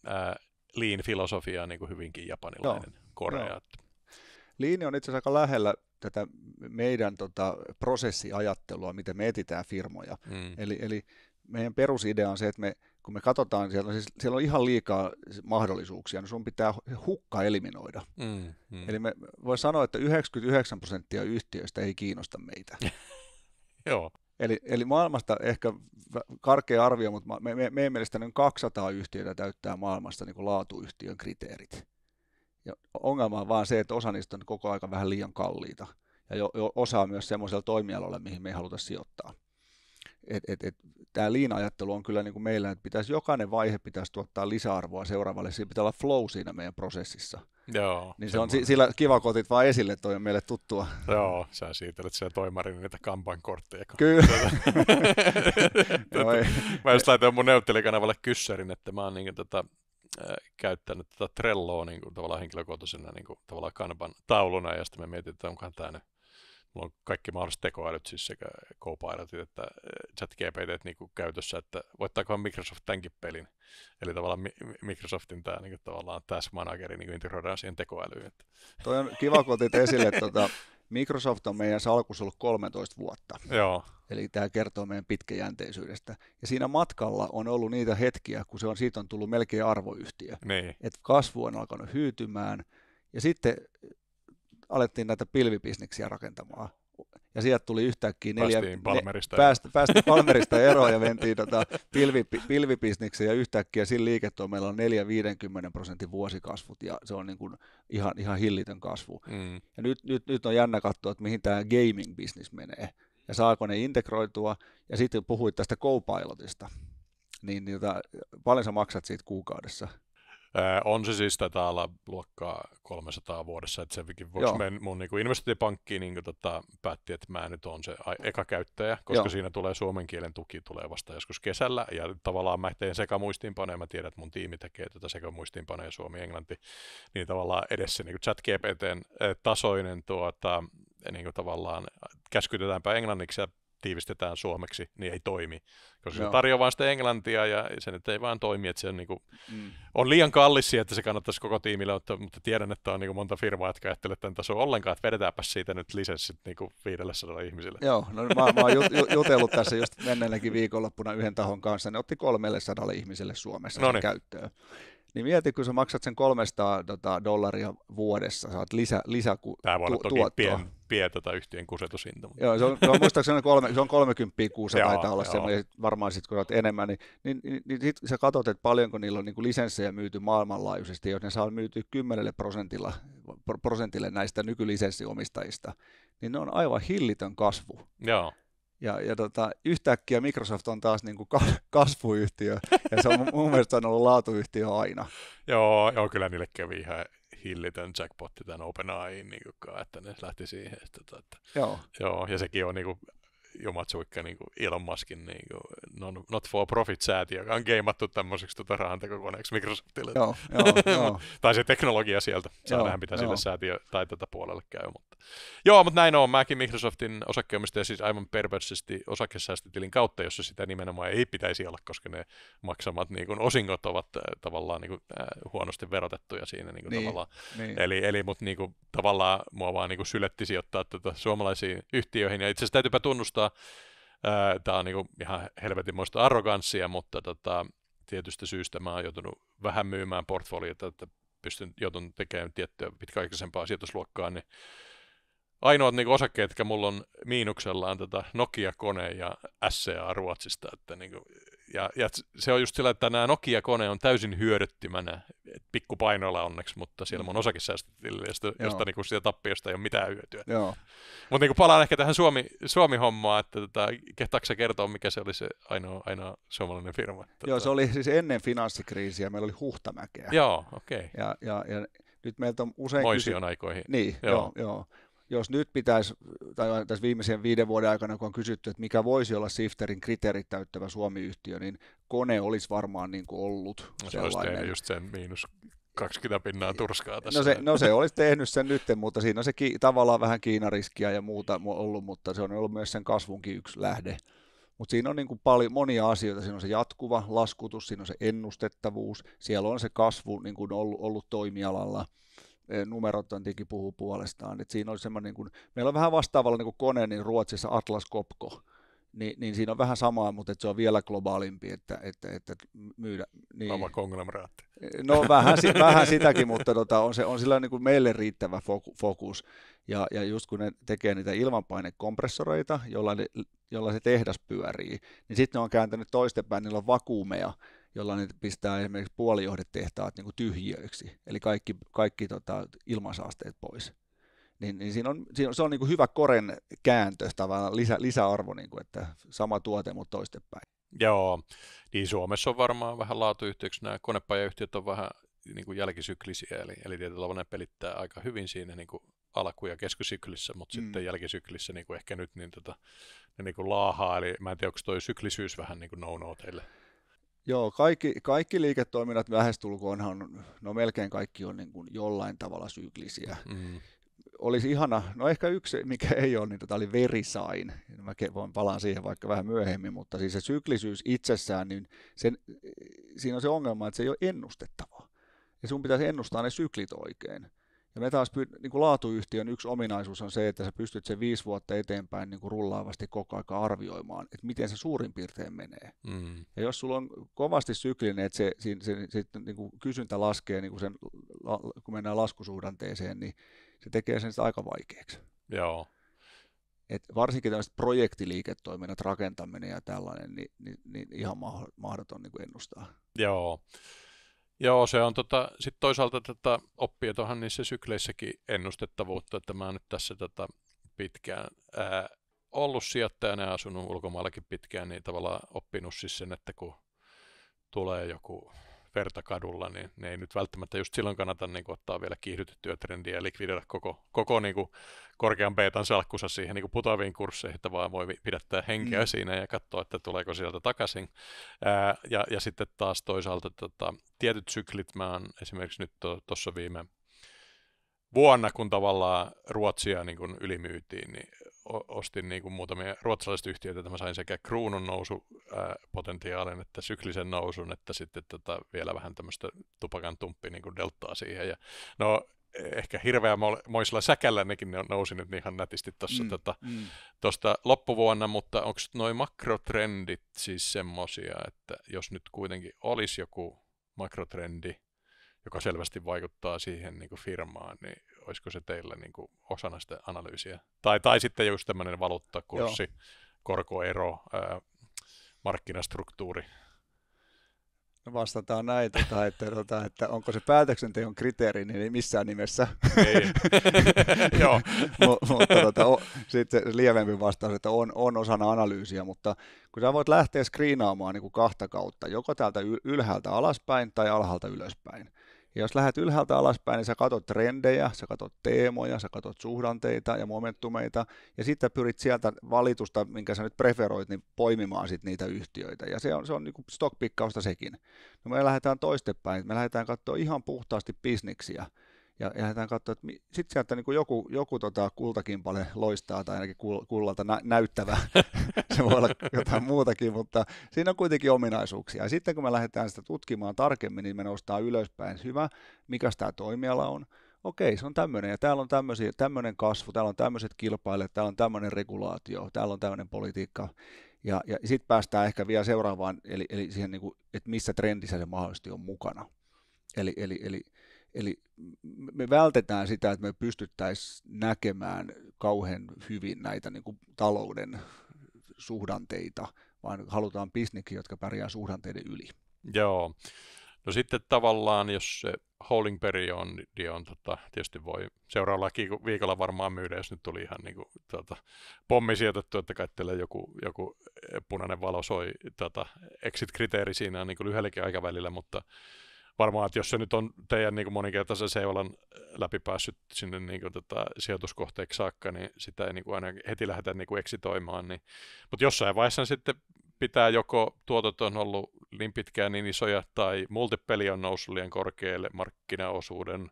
äh, lean-filosofia niin kuin hyvinkin japanilainen no, Korea. No. Lean on itse asiassa aika lähellä tätä meidän tota, prosessiajattelua, miten me etitään firmoja. Mm. Eli, eli meidän perusidea on se, että me, kun me katsotaan, siellä on, siis, siellä on ihan liikaa mahdollisuuksia, niin sun pitää hukka eliminoida. Mm, mm. Eli me voi sanoa, että 99 prosenttia yhtiöistä ei kiinnosta meitä. Joo. Eli, eli maailmasta ehkä karkea arvio, mutta me, me, meidän mielestä noin 200 yhtiötä täyttää maailmasta niin kuin laatuyhtiön kriteerit. Ja ongelma on vaan se, että osa niistä on koko aika vähän liian kalliita. Ja jo, jo osa myös semmoisella toimialalla, mihin me ei haluta sijoittaa. Et, et, et, Tämä liina-ajattelu on kyllä niin kuin meillä, että pitäisi jokainen vaihe pitäisi tuottaa lisäarvoa seuraavalle. Siinä pitää olla flow siinä meidän prosessissa – Joo. Niin se on semmoinen. sillä kiva, kun otit vaan esille, toi on meille tuttua. Joo, sä siirtelet siellä toimarin niitä kortteja. Kyllä. no mä just laitoin mun neuvottelikanavalle kyssärin, että mä oon niin, tota, käyttänyt tätä Trelloa niin kuin, tavallaan henkilökohtaisena niin kuin, tavallaan kanban tauluna, ja sitten me mietin, että onkohan tämä nyt mulla on kaikki mahdolliset tekoälyt, siis sekä Copilotit että eh, ChatGPT niin käytössä, että voittaako Microsoft tämänkin pelin. Eli tavallaan Microsoftin tämä niin tavallaan task manageri niin integroidaan siihen tekoälyyn. Että. Toi on kiva, kun otit esille, tuota, Microsoft on meidän salkus ollut 13 vuotta. Joo. Eli tämä kertoo meidän pitkäjänteisyydestä. Ja siinä matkalla on ollut niitä hetkiä, kun se on, siitä on tullut melkein arvoyhtiö. Niin. Että kasvu on alkanut hyytymään. Ja sitten alettiin näitä pilvipisniksiä rakentamaan. Ja sieltä tuli yhtäkkiä neljä... Päästiin Palmerista. Ne, päästi Palmerista eroon ja mentiin tota pilvi, pilvibisnikseen ja yhtäkkiä sillä liiketoimella on 4-50 prosentin vuosikasvut ja se on niin kuin ihan, ihan hillitön kasvu. Mm. Ja nyt, nyt, nyt on jännä katsoa, että mihin tämä gaming-bisnis menee ja saako ne integroitua. Ja sitten puhuit tästä co co-pilotista, niin jota, niin paljon sä maksat siitä kuukaudessa – on se siis tätä ala luokkaa 300 vuodessa, että senkin vuoksi Men, mun niin investointipankki niin kuin, tota, päätti, että mä nyt on se eka käyttäjä, koska Joo. siinä tulee suomen kielen tuki tulee vasta joskus kesällä, ja tavallaan mä teen sekä muistiinpanoja, mä tiedän, että mun tiimi tekee tätä sekä muistiinpanoja suomi-englanti, niin tavallaan edessä niin chat gpt tasoinen tuota, niin kuin tavallaan käskytetäänpä englanniksi ja tiivistetään suomeksi, niin ei toimi. Koska Joo. se tarjoaa vain sitä englantia ja se nyt ei vaan toimi, että se on, niin kuin, mm. on liian kallis että se kannattaisi koko tiimille ottaa, mutta tiedän, että on niin kuin monta firmaa, jotka ajattelee, tämän tason ollenkaan, että vedetäänpä siitä nyt lisenssit niin kuin 500 ihmisille. Joo, no mä, mä oon jutellut tässä just menneelläkin viikonloppuna yhden tahon kanssa, ne otti 300 ihmiselle Suomessa käyttöön niin mieti, kun sä maksat sen 300 tota, dollaria vuodessa, saat lisä, lisä Tämä voi olla tu- toki tuottoa. pien, pien tota yhtiön kusetushinta. Mutta... Joo, se on, se on muistaakseni kolme, se on 30 kuussa taitaa olla semmoinen, varmaan sitten kun saat enemmän, niin, niin, niin, niin sit sä katsot, että paljonko niillä on niin kuin lisenssejä myyty maailmanlaajuisesti, jos ne saa myytyä 10 prosentilla, prosentille näistä nykylisenssiomistajista, niin ne on aivan hillitön kasvu. Joo. Ja, ja tota, yhtäkkiä Microsoft on taas niin kuin kasvuyhtiö, ja se on mun mielestä on ollut laatuyhtiö aina. joo, joo, kyllä niille kävi ihan hillitön jackpotti tämän OpenAIin, niin kuin, että ne lähti siihen. Että, tota, että, joo. joo. ja sekin on niin kuin, jumatsuikka niin kuin Elon Muskin niin kuin, not for profit säätiö, joka on geimattu tämmöiseksi tota rahantekokoneeksi Microsoftille. Joo, joo, joo. tai se teknologia sieltä, saa nähdä mitä sille säätiö tai tätä tota puolelle käy. Mutta. Joo, mutta näin on. Mäkin Microsoftin osakkeenomistaja siis aivan perversisti osakesäästötilin kautta, jossa sitä nimenomaan ei pitäisi olla, koska ne maksamat niin kuin, osingot ovat äh, tavallaan niin kuin, äh, huonosti verotettuja siinä. Niin kuin, niin, tavallaan. Niin. Eli, eli mut, niin kuin, tavallaan mua vaan niin kuin syletti sijoittaa tätä suomalaisiin yhtiöihin. Ja itse asiassa täytyypä tunnustaa, tota, tämä on niinku ihan helvetinmoista arroganssia, mutta tota, tietystä syystä mä oon joutunut vähän myymään portfoliota, että pystyn, joutun tekemään tiettyä pitkäaikaisempaa sijoitusluokkaa, niin ainoat niin osakkeet, jotka mulla on miinuksella, on tätä tota Nokia-kone ja SCA Ruotsista. Että niin kuin, ja, ja, se on just sillä, että nämä Nokia-kone on täysin hyödyttimänä pikkupainoilla onneksi, mutta siellä mun mm. osakin josta, josta niin kuin siitä tappiosta ei ole mitään hyötyä. Mutta niin kuin palaan ehkä tähän Suomi, Suomi-hommaan, että tota, kehtaako kertoa, mikä se oli se ainoa, ainoa suomalainen firma? Tota... Joo, se oli siis ennen finanssikriisiä, meillä oli Huhtamäkeä. Joo, okei. Okay. Ja, ja, ja nyt meiltä on usein... Moision kysy... aikoihin. Niin, joo. joo, joo jos nyt pitäisi, tai tässä viimeisen viiden vuoden aikana, kun on kysytty, että mikä voisi olla Sifterin kriteerit täyttävä Suomi-yhtiö, niin kone olisi varmaan niin kuin ollut no, se sellainen. Olisi just sen miinus 20 pinnaa turskaa tässä. No se, no se olisi tehnyt sen nyt, mutta siinä on se ki- tavallaan vähän Kiinariskiä ja muuta ollut, mutta se on ollut myös sen kasvunkin yksi lähde. Mutta siinä on niin kuin paljon, monia asioita. Siinä on se jatkuva laskutus, siinä on se ennustettavuus, siellä on se kasvu niin kuin ollut, ollut toimialalla – Eh, numerot tietenkin puhuu puolestaan. Et siinä oli semmoinen, niin kun, meillä on vähän vastaavalla niin kuin kone, niin Ruotsissa Atlas Copco, niin, niin siinä on vähän samaa, mutta se on vielä globaalimpi, että, että, että myydä. Niin. Sama konglomeraatti. No vähän, vähän sitäkin, mutta tota, on, se, on sillä niin kuin meille riittävä fokus. Ja, ja just kun ne tekee niitä ilmanpainekompressoreita, jolla, ne, jolla se tehdas pyörii, niin sitten ne on kääntänyt toistepäin, niillä on vakuumeja, jolla ne pistää esimerkiksi puolijohdetehtaat niin tyhjiöiksi, eli kaikki, kaikki tota, ilmansaasteet pois. Niin, niin siinä on, siinä on, se on niin kuin hyvä koren kääntö, tavallaan lisä, lisäarvo, niin kuin, että sama tuote, mutta toistepäin. Joo, niin Suomessa on varmaan vähän laatuyhtiöksi, nämä konepajayhtiöt on vähän niin kuin jälkisyklisiä, eli, eli tietyllä tavalla ne pelittää aika hyvin siinä niin kuin alku- ja keskisyklissä, mutta mm. sitten jälkisyklissä niin kuin ehkä nyt niin tota, ne niin kuin laahaa, eli mä en tiedä, onko toi syklisyys vähän niin kuin no-no teille. Joo, kaikki, kaikki liiketoiminnat lähestulkoonhan, no melkein kaikki on niin kuin jollain tavalla syklisiä. Mm. Olisi ihana, no ehkä yksi, mikä ei ole, niin tota oli verisain. Mä voin palaan siihen vaikka vähän myöhemmin, mutta siis se syklisyys itsessään, niin sen, siinä on se ongelma, että se ei ole ennustettavaa. Ja sun pitäisi ennustaa ne syklit oikein. Ja me taas niin kuin laatuyhtiön yksi ominaisuus on se, että sä pystyt sen viisi vuotta eteenpäin niin kuin rullaavasti koko aika arvioimaan, että miten se suurin piirtein menee. Mm. Ja jos sulla on kovasti syklinen, että se, se, se, se niin kuin kysyntä laskee, niin kuin sen, kun mennään laskusuhdanteeseen, niin se tekee sen aika vaikeaksi. Joo. Et varsinkin tämmöiset projektiliiketoiminnat, rakentaminen ja tällainen, niin, niin, niin ihan mahdoton niin kuin ennustaa. Joo. Joo, se on tota, sitten toisaalta tätä oppia tuohon niissä sykleissäkin ennustettavuutta, että mä oon nyt tässä tätä tota pitkään ää, ollut sijoittajana ja asunut ulkomaillakin pitkään, niin tavallaan oppinut siis sen, että kun tulee joku verta kadulla, niin ne ei nyt välttämättä just silloin kannata niin kuin, ottaa vielä kiihdytettyä trendiä ja likvidoida koko, koko niin kuin, korkean beetan salkkussa siihen niin kuin putoaviin kursseihin, että vaan voi pidättää henkeä mm. siinä ja katsoa, että tuleeko sieltä takaisin. Ää, ja, ja sitten taas toisaalta tota, tietyt syklit, mä oon esimerkiksi nyt tuossa to, viime vuonna, kun tavallaan Ruotsia niin kuin ylimyytiin, niin ostin niin kuin muutamia ruotsalaisia yhtiöitä, että mä sain sekä kruunun nousupotentiaalin, että syklisen nousun, että sitten tota, vielä vähän tämmöistä tupakan tumppi niin kuin deltaa siihen. Ja, no ehkä hirveä moisella säkällä nekin ne nousi nyt ihan nätisti tuossa mm, tota, mm. loppuvuonna, mutta onko nuo makrotrendit siis semmoisia, että jos nyt kuitenkin olisi joku makrotrendi, joka selvästi vaikuttaa siihen niin kuin firmaan, niin olisiko se teillä niin kuin osana sitä analyysiä? Tai, tai sitten just tämmöinen valuuttakurssi, Joo. korkoero, ää, markkinastruktuuri. No vastataan näin, tota, että, tota, että onko se päätöksenteon kriteeri, niin ei missään nimessä. Ei. Joo. M- mutta tota, o, sitten lievempi vastaus, että on, on osana analyysiä, mutta kun sä voit lähteä screenaamaan niin kuin kahta kautta, joko täältä ylhäältä alaspäin tai alhaalta ylöspäin. Ja jos lähdet ylhäältä alaspäin, niin sä katot trendejä, sä katot teemoja, sä katot suhdanteita ja momentumeita, ja sitten pyrit sieltä valitusta, minkä sä nyt preferoit, niin poimimaan sit niitä yhtiöitä. Ja se on, se on niin stockpikkausta sekin. No me lähdetään toistepäin, me lähdetään katsoa ihan puhtaasti bisniksiä ja ja että sitten sieltä niin kuin joku, joku tota kultakimpale loistaa tai ainakin kullalta nä- näyttävä, se voi olla jotain muutakin, mutta siinä on kuitenkin ominaisuuksia. Ja sitten kun me lähdetään sitä tutkimaan tarkemmin, niin me noustaan ylöspäin, hyvä, mikä tämä toimiala on, okei, se on tämmöinen, ja täällä on tämmöinen kasvu, täällä on tämmöiset kilpailijat, täällä on tämmöinen regulaatio, täällä on tämmöinen politiikka, ja, ja sitten päästään ehkä vielä seuraavaan, eli, eli siihen, niin kuin, että missä trendissä se mahdollisesti on mukana. Eli, eli, eli Eli me vältetään sitä, että me pystyttäisiin näkemään kauhean hyvin näitä niin kuin talouden suhdanteita, vaan halutaan bisnekin, jotka pärjää suhdanteiden yli. Joo. No sitten tavallaan, jos se holding on, niin on tota, tietysti voi seuraavalla viikolla varmaan myydä, jos nyt tuli ihan niin kuin, tota, pommi sijoitettu, että katselee joku, joku punainen valo soi tota, exit-kriteeri siinä niin lyhyelläkin aikavälillä, mutta varmaan, että jos se nyt on teidän niin kuin moninkertaisen seivalan läpi päässyt sinne niin kuin, tota, sijoituskohteeksi saakka, niin sitä ei niin kuin, aina heti lähdetä niin kuin, eksitoimaan. Niin. Mutta jossain vaiheessa sitten pitää joko tuotot on ollut niin pitkään niin isoja tai multipeli on noussut liian korkealle markkinaosuuden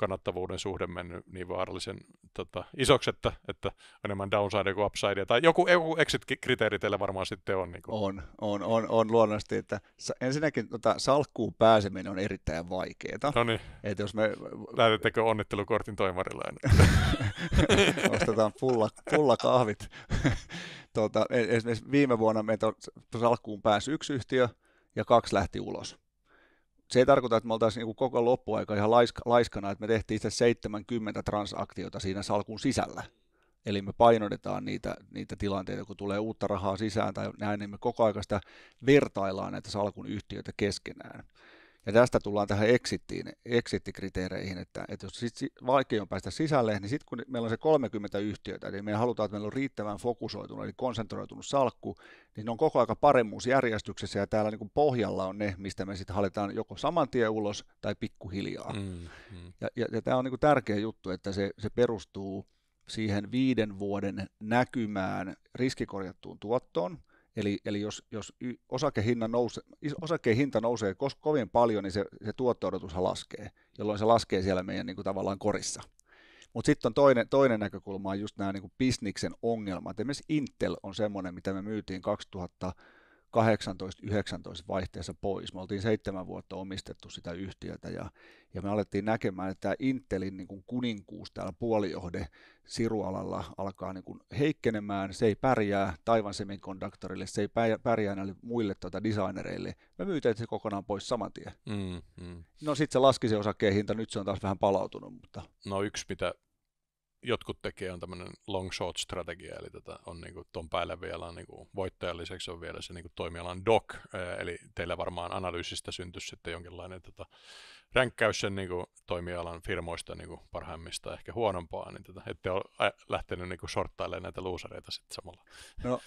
kannattavuuden suhde mennyt niin vaarallisen tota, isoksi, että, että enemmän downside kuin upside, tai joku, joku exit-kriteeri teillä varmaan sitten on. Niin kuin. on, on, on, on luonnollisesti, että ensinnäkin tota, salkkuun pääseminen on erittäin vaikeaa. No niin, jos me... lähdettekö onnittelukortin toimarilla Ostetaan pulla, pulla kahvit. tota, e-, esimerkiksi viime vuonna meitä on salkkuun pääsi yksi yhtiö ja kaksi lähti ulos se ei tarkoita, että me oltaisiin niin koko loppuaika ihan laiskana, että me tehtiin itse 70 transaktiota siinä salkun sisällä. Eli me painotetaan niitä, niitä tilanteita, kun tulee uutta rahaa sisään tai näin, niin me koko ajan sitä vertaillaan näitä salkun yhtiöitä keskenään. Ja tästä tullaan tähän exittiin, exitti-kriteereihin, että, että jos sit vaikea on päästä sisälle, niin sitten kun meillä on se 30 yhtiötä, niin me halutaan, että meillä on riittävän fokusoitunut, eli konsentroitunut salkku, niin ne on koko aika paremmuusjärjestyksessä ja täällä niin pohjalla on ne, mistä me sitten halutaan joko saman tien ulos tai pikkuhiljaa. Mm, mm. Ja, ja, ja tämä on niin tärkeä juttu, että se, se perustuu siihen viiden vuoden näkymään riskikorjattuun tuottoon, Eli, eli jos, jos nouse, osakkeen hinta nousee kovin paljon, niin se, se tuotto-odotushan laskee, jolloin se laskee siellä meidän niin kuin tavallaan korissa. Mutta sitten on toinen, toinen näkökulma on just nämä niin bisniksen ongelmat. Esimerkiksi Intel on semmoinen, mitä me myytiin 2000 18-19 vaihteessa pois. Me oltiin seitsemän vuotta omistettu sitä yhtiötä ja, ja me alettiin näkemään, että tämä Intelin niin kuin kuninkuus täällä puolijohde sirualalla alkaa niin kuin heikkenemään. Se ei pärjää Taivan Semiconductorille, se ei pärjää näille muille tuota designereille. Me myytiin se kokonaan pois saman tien. Mm, mm. No sitten se laski se osakkeen hinta, nyt se on taas vähän palautunut. Mutta... No yksi, mitä jotkut tekee on tämmöinen long short strategia, eli tätä tota, on niin kuin, ton päälle vielä on niin kuin, voittajalliseksi on vielä se niin kuin, toimialan doc, eli teillä varmaan analyysistä syntyisi sitten jonkinlainen tota, ränkkäys sen niin kuin, toimialan firmoista niin kuin, parhaimmista ehkä huonompaa, niin tätä, tota, ette ole lähtenyt niin kuin, sorttailemaan näitä luusareita sitten samalla. No,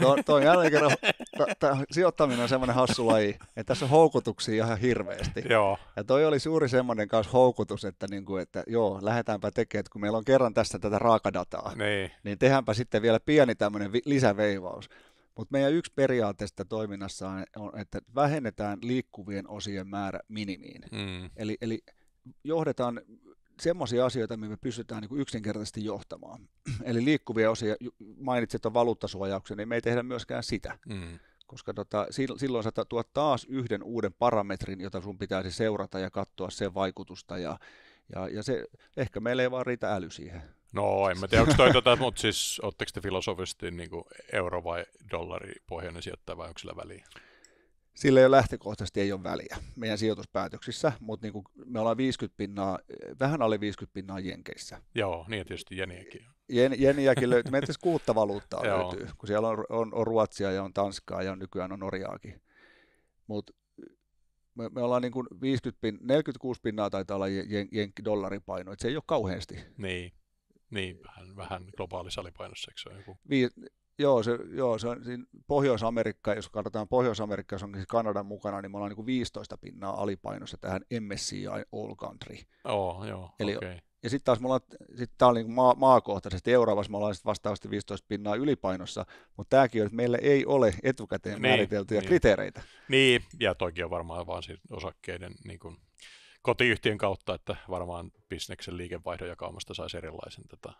to, no, toi jälleen kerran, ta, ta, sijoittaminen on semmoinen hassu laji, että tässä on houkutuksia ihan hirveästi. Joo. Ja toi oli suuri semmoinen kanssa houkutus, että, niin kuin, että joo, lähdetäänpä tekemään, että kun meillä on kerran tästä tätä raakadataa, niin, niin tehdäänpä sitten vielä pieni tämmöinen lisäveivaus. Mutta meidän yksi periaatteesta toiminnassa on, että vähennetään liikkuvien osien määrä minimiin. Mm. Eli, eli johdetaan semmoisia asioita, mitä me pystytään niin yksinkertaisesti johtamaan. Eli liikkuvia osia, mainitsit on valuuttasuojauksen, niin me ei tehdä myöskään sitä. Mm koska tota, silloin sä tuot taas yhden uuden parametrin, jota sun pitäisi seurata ja katsoa sen vaikutusta, ja, ja, ja se, ehkä meillä ei vaan riitä äly siihen. No en mä tiedä, onko toi tota, mutta siis ootteko te filosofisesti niin kuin euro- vai dollaripohjainen sijoittaja vai onko sillä väliä? Sillä jo lähtökohtaisesti ei ole väliä meidän sijoituspäätöksissä, mutta niin kuin me ollaan 50 pinnaa, vähän alle 50 pinnaa Jenkeissä. Joo, niin tietysti Jeniäkin. Jen, jeniäkin löytyy, meitä kuutta valuuttaa löytyy, kun siellä on, on, on, Ruotsia ja on Tanskaa ja on nykyään on Norjaakin. Mutta me, me ollaan niin kuin 50 pin, 46 pinnaa taitaa olla jen, jen, dollaripaino, että se ei ole kauheasti. Niin. Niin, vähän, vähän globaali salipainossa, eikö se joku? Vi- joo, se, joo, se on siinä Pohjois-Amerikka, jos katsotaan Pohjois-Amerikka, jos on siis Kanadan mukana, niin me ollaan niin kuin 15 pinnaa alipainossa tähän MSCI All Country. Oh, joo, Okei. okay. Ja sitten taas me ollaan, sit tää on niin maa, maakohtaisesti, Euroopassa me ollaan sit vastaavasti 15 pinnaa ylipainossa, mutta tämäkin on, että meillä ei ole etukäteen niin, määriteltyjä niin. kriteereitä. Niin, ja toki on varmaan vaan siis osakkeiden niin kun kotiyhtiön kautta, että varmaan bisneksen liikevaihdon jakaumasta saisi erilaisen tätä tota,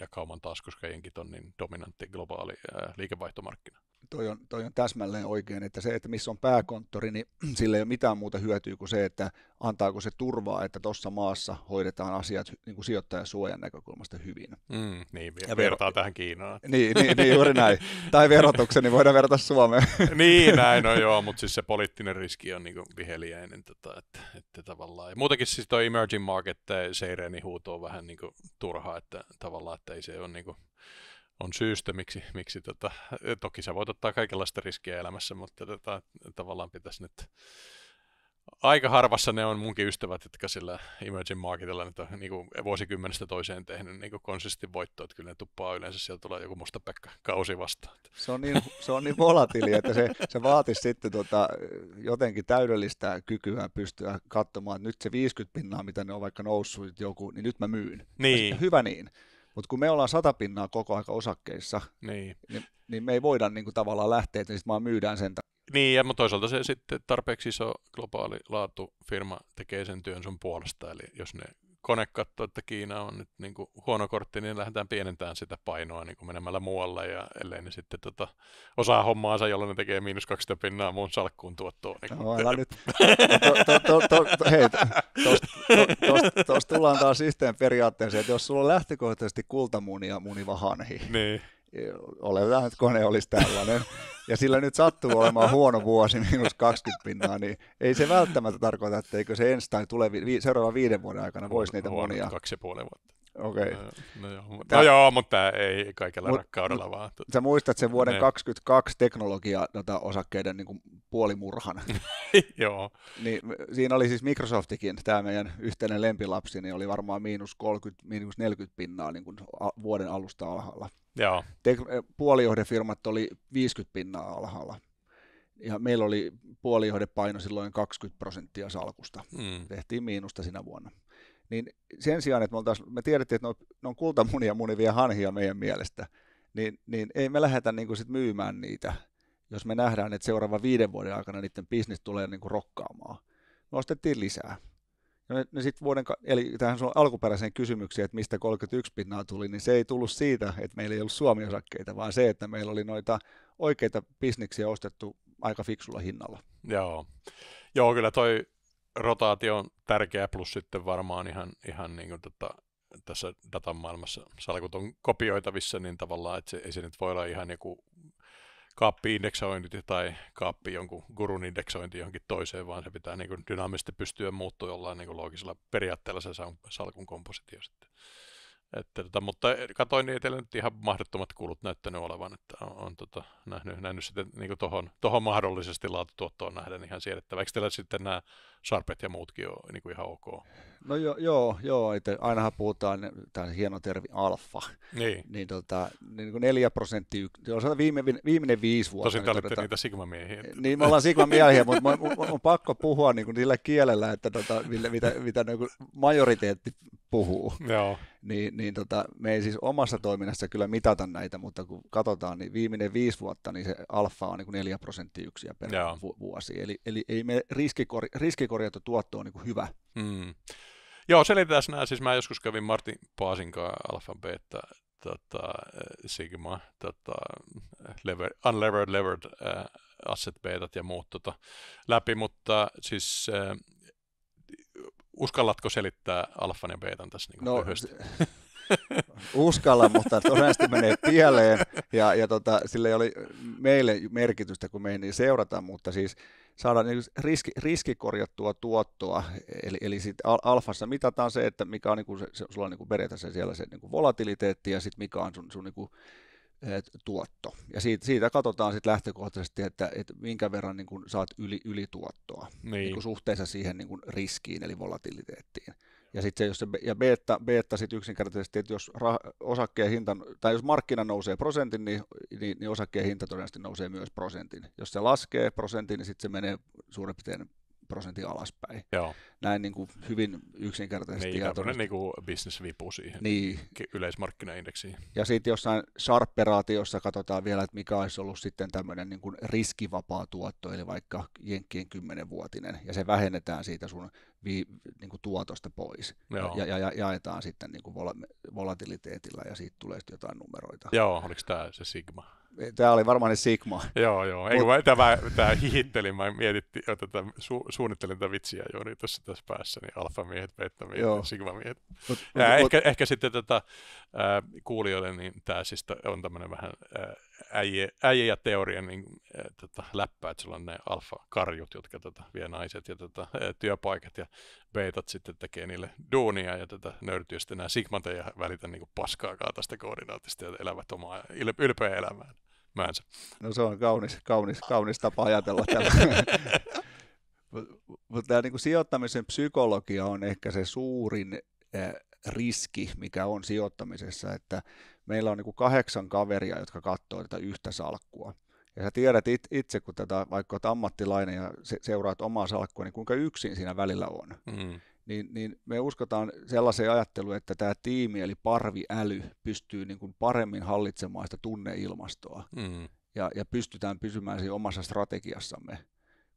jakauman taas, koska jenkit on niin dominantti globaali ää, liikevaihtomarkkina. Toi on, toi on täsmälleen oikein, että se, että missä on pääkonttori, niin sillä ei ole mitään muuta hyötyä kuin se, että antaako se turvaa, että tuossa maassa hoidetaan asiat niin kuin sijoittajan suojan näkökulmasta hyvin. Mm, niin, ja vertaa vero... tähän Kiinaan. Niin, niin, niin, niin juuri näin. tai verotuksen, niin voidaan verrata Suomeen. niin, näin on no joo, mutta siis se poliittinen riski on niin viheliäinen, tota, että, että tavallaan. Ja muutenkin siis tuo emerging market, seireeni huuto on vähän niin kuin turha, että tavallaan, että ei se ole niin kuin, on syystä, miksi, miksi tota, toki sä voit ottaa kaikenlaista riskiä elämässä, mutta tota, tavallaan pitäisi nyt aika harvassa ne on munkin ystävät, jotka sillä Emerging Marketilla nyt on niin kuin vuosikymmenestä toiseen tehnyt niin konsistin voittoa, että kyllä ne tuppaa yleensä, siellä tulee joku musta pekka kausi vastaan. Se on niin, se on niin volatili että se, se vaatisi sitten tota, jotenkin täydellistä kykyä pystyä katsomaan, että nyt se 50 pinnaa, mitä ne on vaikka noussut joku, niin nyt mä myyn. Niin. Hyvä niin. Mutta kun me ollaan sata pinnaa koko aika osakkeissa, niin, niin, niin me ei voida niin kuin, tavallaan lähteä, että niin sit vaan myydään sen takia niin, ja, mutta toisaalta se sitten tarpeeksi iso globaali laatufirma tekee sen työn sun puolesta. Eli jos ne kone katsoo, että Kiina on nyt niin kuin huono kortti, niin lähdetään pienentämään sitä painoa niin kuin menemällä muualle, ja ellei ne sitten tota, osaa hommaansa, jolloin ne tekee miinus 20 pinnaa mun salkkuun tuottoon. Niin no, älä nyt. hei, tuossa tullaan taas yhteen periaatteeseen, että jos sulla on lähtökohtaisesti kultamunia munivahanhi. niin oletetaan, että kone olisi tällainen, ja sillä nyt sattuu olemaan huono vuosi, minus 20 pinnaa, niin ei se välttämättä tarkoita, että eikö se ensi tai tule vi- seuraavan viiden vuoden aikana voisi niitä huono, monia. Kaksi ja puoli vuotta. Okei. Okay. No, no, joo, mutta, Tää... no joo, mutta ei kaikella mut, rakkaudella vaan. Sä muistat sen vuoden 2022 teknologia-osakkeiden niin tota, niinku, puolimurhan. joo. Niin, siinä oli siis Microsoftikin, tämä meidän yhteinen lempilapsi, niin oli varmaan miinus 30, miinus 40 pinnaa niin kuin vuoden alusta alhaalla. Joo. Tek- eh, puolijohdefirmat oli 50 pinnaa alhaalla. Ja meillä oli puolijohdepaino silloin 20 prosenttia salkusta. Mm. Tehtiin miinusta sinä vuonna niin sen sijaan, että me, oltais, me tiedettiin, että ne on, ne on kultamunia munivia hanhia meidän mielestä, niin, niin ei me lähdetä niin kuin sit myymään niitä, jos me nähdään, että seuraavan viiden vuoden aikana niiden bisnes tulee niin kuin rokkaamaan. Me ostettiin lisää. Ja ne, ne sit vuoden, eli tähän sun alkuperäiseen kysymykseen, että mistä 31 pinnaa tuli, niin se ei tullut siitä, että meillä ei ollut Suomi-osakkeita, vaan se, että meillä oli noita oikeita bisneksiä ostettu aika fiksulla hinnalla. Joo, Joo kyllä toi rotaatio on tärkeä, plus sitten varmaan ihan, ihan niin kuin tota, tässä datan maailmassa salkut on kopioitavissa, niin tavallaan, että se, ei se nyt voi olla ihan joku kaappi-indeksointi tai kaappi jonkun gurun indeksointi johonkin toiseen, vaan se pitää niin kuin dynaamisesti pystyä muuttua jollain niin kuin loogisella periaatteella se salkun kompositio sitten. Että, tota, mutta katoin, niin ei nyt ihan mahdottomat kulut näyttänyt olevan, että on, on tota, nähnyt, nähnyt sitten niin tuohon tohon mahdollisesti laatutuottoon nähden ihan siedettäväksi. teillä sitten nämä Sharpet ja muutkin on niin kuin ihan ok. No jo, joo, joo että ainahan puhutaan, tämä hieno termi alfa, niin, niin, tota, niin kuin 4 prosenttia, se on viime, viimeinen viisi vuotta. Tosin niin te niin olette niitä sigmamiehiä. Niin, me ollaan sigma-miehiä, mutta on, on, on pakko puhua niin kuin sillä kielellä, että tota, mitä, mitä, mitä niin kuin majoriteetti puhuu. Joo. Niin, niin tota, me ei siis omassa toiminnassa kyllä mitata näitä, mutta kun katsotaan, niin viimeinen viisi vuotta, niin se alfa on niin kuin 4 prosenttiyksiä per Joo. vuosi. Eli, eli ei me riskikor, riskikor korjattu tuotto on niin hyvä. Mm. Joo, selitetään nämä. Siis mä joskus kävin Martin Paasin kanssa Alfa Beta tota, eh, Sigma, tota, lever, Unlevered Levered äh, Asset Betat ja muut tota, läpi, mutta siis äh, uskallatko selittää alfan ja beetan tässä niin no, lyhyesti? uskalla, mutta todennäköisesti menee pieleen. Ja, ja tota, sillä ei ole meille merkitystä, kun me ei niin seurata, mutta siis saada niin riski, riskikorjattua tuottoa. Eli, eli sit al- alfassa mitataan se, että mikä on niin kuin se, sulla on niin kuin periaatteessa siellä se niin kuin volatiliteetti ja sitten mikä on sun, sun niin kuin, eh, tuotto. Ja siitä, siitä katsotaan sitten lähtökohtaisesti, että, että minkä verran niin kun saat yli, ylituottoa niin. Niin kun suhteessa siihen niin kun riskiin eli volatiliteettiin. Ja sitten jos se, ja beta, beta sitten yksinkertaisesti, että jos rah, osakkeen hinta, tai jos markkina nousee prosentin, niin, niin, niin osakkeen hinta todennäköisesti nousee myös prosentin. Jos se laskee prosentin, niin sitten se menee suurin piirtein prosentin alaspäin. Joo. Näin niin kuin hyvin yksinkertaisesti. Niin, tämmöinen niin kuin bisnesvipu siihen niin. yleismarkkinaindeksiin. Ja sitten jossain sharperaatiossa katsotaan vielä, että mikä olisi ollut sitten tämmöinen niin kuin riskivapaa tuotto, eli vaikka jenkkien kymmenenvuotinen, ja se vähennetään siitä sun vi, niin kuin tuotosta pois, Joo. ja, ja, ja jaetaan sitten niin kuin volatiliteetilla, ja siitä tulee sitten jotain numeroita. Joo, oliko tämä se Sigma? Tämä oli varmaan ne Sigma. Joo, joo. Ei, Mut... tämä, tämä hihittelin, mä mietitti, tätä, su, suunnittelin tätä vitsiä juuri niin tuossa tässä päässä, niin alfamiehet, beta-miehet, sigma-miehet. ja mut, ehkä, mut... ehkä, sitten tätä tota, äh, kuulijoille, niin tämä siis on tämmöinen vähän äijä, ja teoria niin, äh, tota, läppää, että sulla on ne alfa-karjut, jotka tota, vie naiset ja tota, äh, työpaikat ja beetat sitten tekee niille duunia ja tätä tota, nöyrtyy sitten nämä sigmat ja välitä niin kuin paskaakaan tästä koordinaatista ja elävät omaa ylpeä elämää mänsä. No se on kaunis, kaunis, kaunis tapa ajatella tämä. Mutta tämä niinku sijoittamisen psykologia on ehkä se suurin eh, riski, mikä on sijoittamisessa, että meillä on niinku kahdeksan kaveria, jotka katsoo tätä yhtä salkkua. Ja sä tiedät itse, kun tätä, vaikka olet ammattilainen ja seuraat omaa salkkua, niin kuinka yksin siinä välillä on. Mm niin, niin me uskotaan sellaiseen ajatteluun, että tämä tiimi eli parviäly pystyy niin kuin paremmin hallitsemaan sitä tunneilmastoa mm. ja, ja pystytään pysymään siinä omassa strategiassamme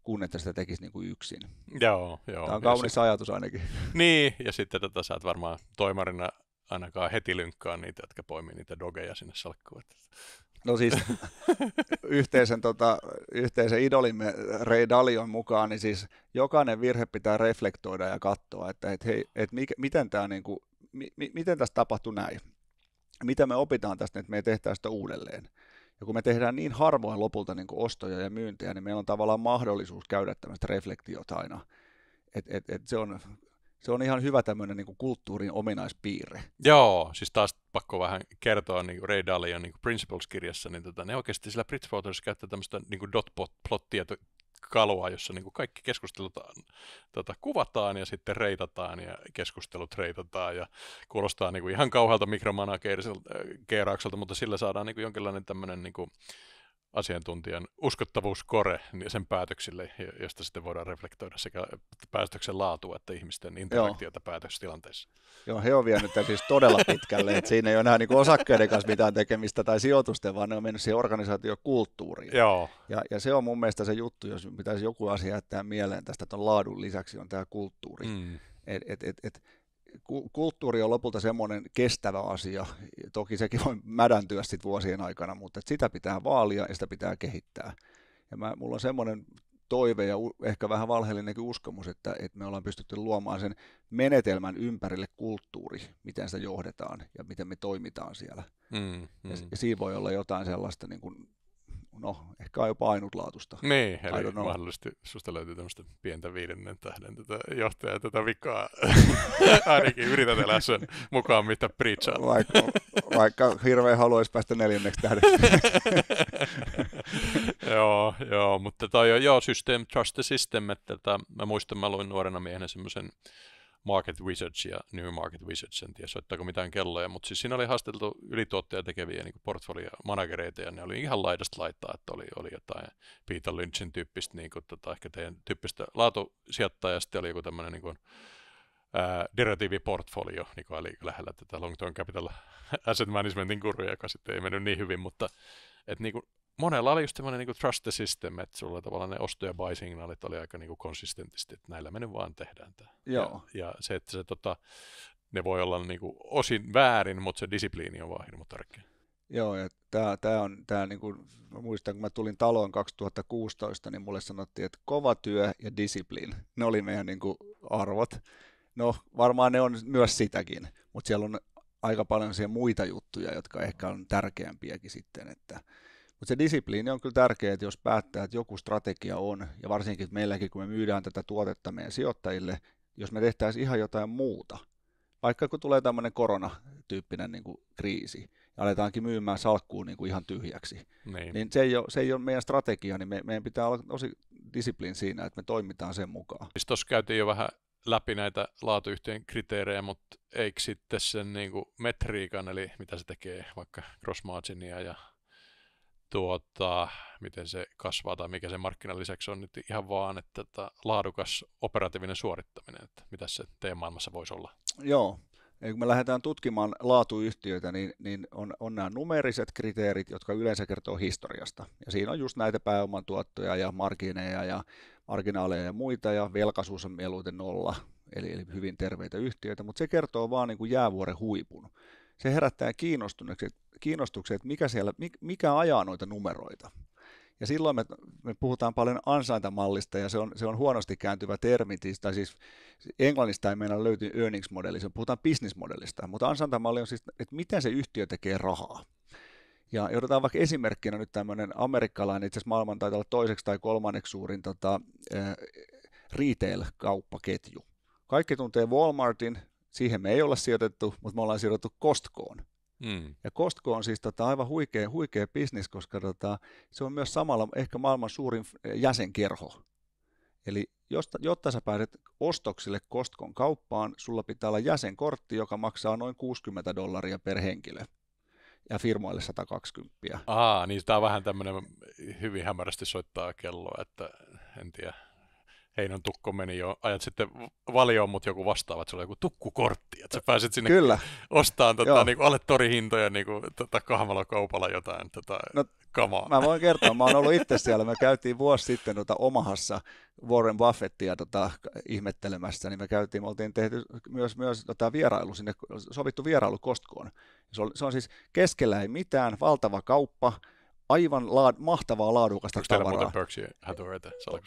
kun että sitä tekisi niin kuin yksin. Joo, joo. Tämä on kaunis se... ajatus ainakin. Niin, ja sitten tätä tota, sä et varmaan toimarina ainakaan heti lynkkaa niitä, jotka poimii niitä dogeja sinne salkkuun. No siis yhteisen, tota, yhteisen idolimme Ray Dalion mukaan, niin siis jokainen virhe pitää reflektoida ja katsoa, että et, hei, et mikä, miten, tää, niinku, mi, mi, miten tässä tapahtui näin. Mitä me opitaan tästä, että me tehdään sitä uudelleen. Ja kun me tehdään niin harvoin lopulta niin kuin ostoja ja myyntiä, niin meillä on tavallaan mahdollisuus käydä tämmöistä reflektiota aina. Et, et, et se on se on ihan hyvä tämmöinen niin kulttuurin ominaispiirre. Joo, siis taas pakko vähän kertoa niin Ray Dalian niin Principles-kirjassa, niin tota, ne oikeasti sillä Bridgewaterissa käyttää tämmöistä niin dot-plottia kalua, jossa niin kaikki keskustelut tota, kuvataan ja sitten reitataan ja keskustelut reitataan ja kuulostaa niin ihan kauhealta mikromanageerikselta, äh, mutta sillä saadaan niin jonkinlainen tämmöinen niin kuin, asiantuntijan uskottavuuskore niin sen päätöksille, josta sitten voidaan reflektoida sekä päätöksen laatu että ihmisten interaktiota Joo. Joo, he on vienyt tämän siis todella pitkälle, että siinä ei ole enää niin osakkeiden kanssa mitään tekemistä tai sijoitusten, vaan ne on mennyt siihen organisaatiokulttuuriin. Joo. Ja, ja se on mun mielestä se juttu, jos pitäisi joku asia jättää mieleen tästä on laadun lisäksi, on tämä kulttuuri. Mm. Et, et, et, et, kulttuuri on lopulta semmoinen kestävä asia. Toki sekin voi mädäntyä sit vuosien aikana, mutta sitä pitää vaalia ja sitä pitää kehittää. Ja mä, mulla on semmoinen toive ja ehkä vähän valheellinenkin uskomus, että, että me ollaan pystytty luomaan sen menetelmän ympärille kulttuuri, miten sitä johdetaan ja miten me toimitaan siellä. Mm, mm. Ja, ja siinä voi olla jotain sellaista niin kuin no, ehkä on jopa ainutlaatuista. Niin, eli mahdollisesti susta löytyy tämmöistä pientä viidennen tähden tätä johtajaa, tätä vikaa. Ainakin yrität elää sen mukaan, mitä preachaat. Vaikka, vaikka hirveän haluaisi päästä neljänneksi tähdeksi. joo, joo, mutta tämä on joo, System Trust the System, että tätä, tota, mä muistan, mä luin nuorena miehenä semmoisen Market Research ja New Market Research, en tiedä soittaako mitään kelloja, mutta siis siinä oli haastateltu ylituottaja tekeviä niin portfolio-managereita ja ne oli ihan laidasta laittaa, että oli, oli jotain Peter Lynchin tyyppistä, niin kuin, tota, ehkä teidän tyyppistä laatusijoittaja ja sitten oli joku tämmöinen niin kuin, derivatiiviportfolio, niin eli lähellä tätä Long Term Capital Asset Managementin kuruja, joka sitten ei mennyt niin hyvin, mutta et niin kuin, monella oli just semmoinen niin trust the system, että sulla tavallaan ne osto- ja buy-signaalit oli aika niin kuin konsistentisti, että näillä me nyt vaan tehdään tämä. Joo. Ja, ja se, että se, tota, ne voi olla niin kuin osin väärin, mutta se disipliini on vaan hirmu tärkeä. Joo, ja tämä, tämä on, tämä niin kuin, mä muistan, kun mä tulin taloon 2016, niin mulle sanottiin, että kova työ ja disipliin, ne oli meidän niin kuin, arvot. No, varmaan ne on myös sitäkin, mutta siellä on aika paljon muita juttuja, jotka ehkä on tärkeämpiäkin sitten, että, mutta se disipliini on kyllä tärkeää, että jos päättää, että joku strategia on, ja varsinkin meilläkin, kun me myydään tätä tuotetta meidän sijoittajille, jos me tehtäisiin ihan jotain muuta, vaikka kun tulee tämmöinen koronatyyppinen niin kuin kriisi, ja aletaankin myymään salkkuun niin kuin ihan tyhjäksi, niin, niin se, ei ole, se ei ole meidän strategia, niin me, meidän pitää olla tosi disiplin siinä, että me toimitaan sen mukaan. Siis Tuossa käytiin jo vähän läpi näitä laatuyhtiön kriteerejä, mutta eikö sitten sen niin kuin metriikan, eli mitä se tekee, vaikka cross marginia ja tuota, miten se kasvaa tai mikä se markkinan lisäksi on nyt ihan vaan, että, että tota, laadukas operatiivinen suorittaminen, että mitä se teidän maailmassa voisi olla? Joo, ja kun me lähdetään tutkimaan laatuyhtiöitä, niin, niin on, on nämä numeriset kriteerit, jotka yleensä kertoo historiasta. Ja siinä on just näitä pääomantuottoja ja margineja ja marginaaleja ja muita, ja velkaisuus on mieluiten nolla, eli, eli hyvin terveitä yhtiöitä, mutta se kertoo vaan niin kuin jäävuoren huipun se herättää kiinnostuksen, että mikä, siellä, mikä ajaa noita numeroita. Ja silloin me, me puhutaan paljon ansaintamallista, ja se on, se on huonosti kääntyvä termi, siis- tai siis englannista ei meillä löytyy earnings-modeli, se puhutaan bisnismodellista, mutta ansaintamalli on siis, että miten se yhtiö tekee rahaa. Ja otetaan vaikka esimerkkinä nyt tämmöinen amerikkalainen, itse asiassa maailman taitaa olla toiseksi tai kolmanneksi suurin tota, eh, retail-kauppaketju. Kaikki tuntee Walmartin, Siihen me ei olla sijoitettu, mutta me ollaan sijoitettu Kostkoon. Mm. Ja Kostko on siis tota aivan huikea, huikea bisnis, koska tota, se on myös samalla ehkä maailman suurin jäsenkerho. Eli josta, jotta sä pääset ostoksille Kostkon kauppaan, sulla pitää olla jäsenkortti, joka maksaa noin 60 dollaria per henkilö ja firmoille 120. Aa, niin tämä on vähän tämmöinen hyvin hämärästi soittaa kelloa, että en tiedä. Heinon tukko meni jo ajat sitten valioon, mutta joku vastaava, että sulla on joku tukkukortti, että sä pääsit sinne Kyllä. ostamaan tota, niin alle torihintoja niin kuin, tota, kaupalla jotain tota, no, kamaa. Mä voin kertoa, mä oon ollut itse siellä, me käytiin vuosi sitten tota, Omahassa Warren Buffettia tota, ihmettelemässä, niin me käytiin, me oltiin tehty myös, myös tota, vierailu sinne, sovittu vierailu Kostkoon. Se on, se on siis keskellä ei mitään, valtava kauppa, aivan laad, mahtavaa laadukasta Onko tavaraa.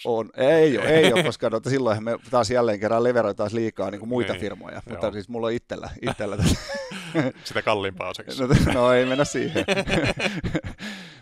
On, ei ole, ei ole, koska no, silloin me taas jälleen kerran leveroitaan liikaa niin kuin muita niin, firmoja, joo. mutta siis mulla on itsellä. itsellä Sitä kalliimpaa osaksi. no, no ei mennä siihen.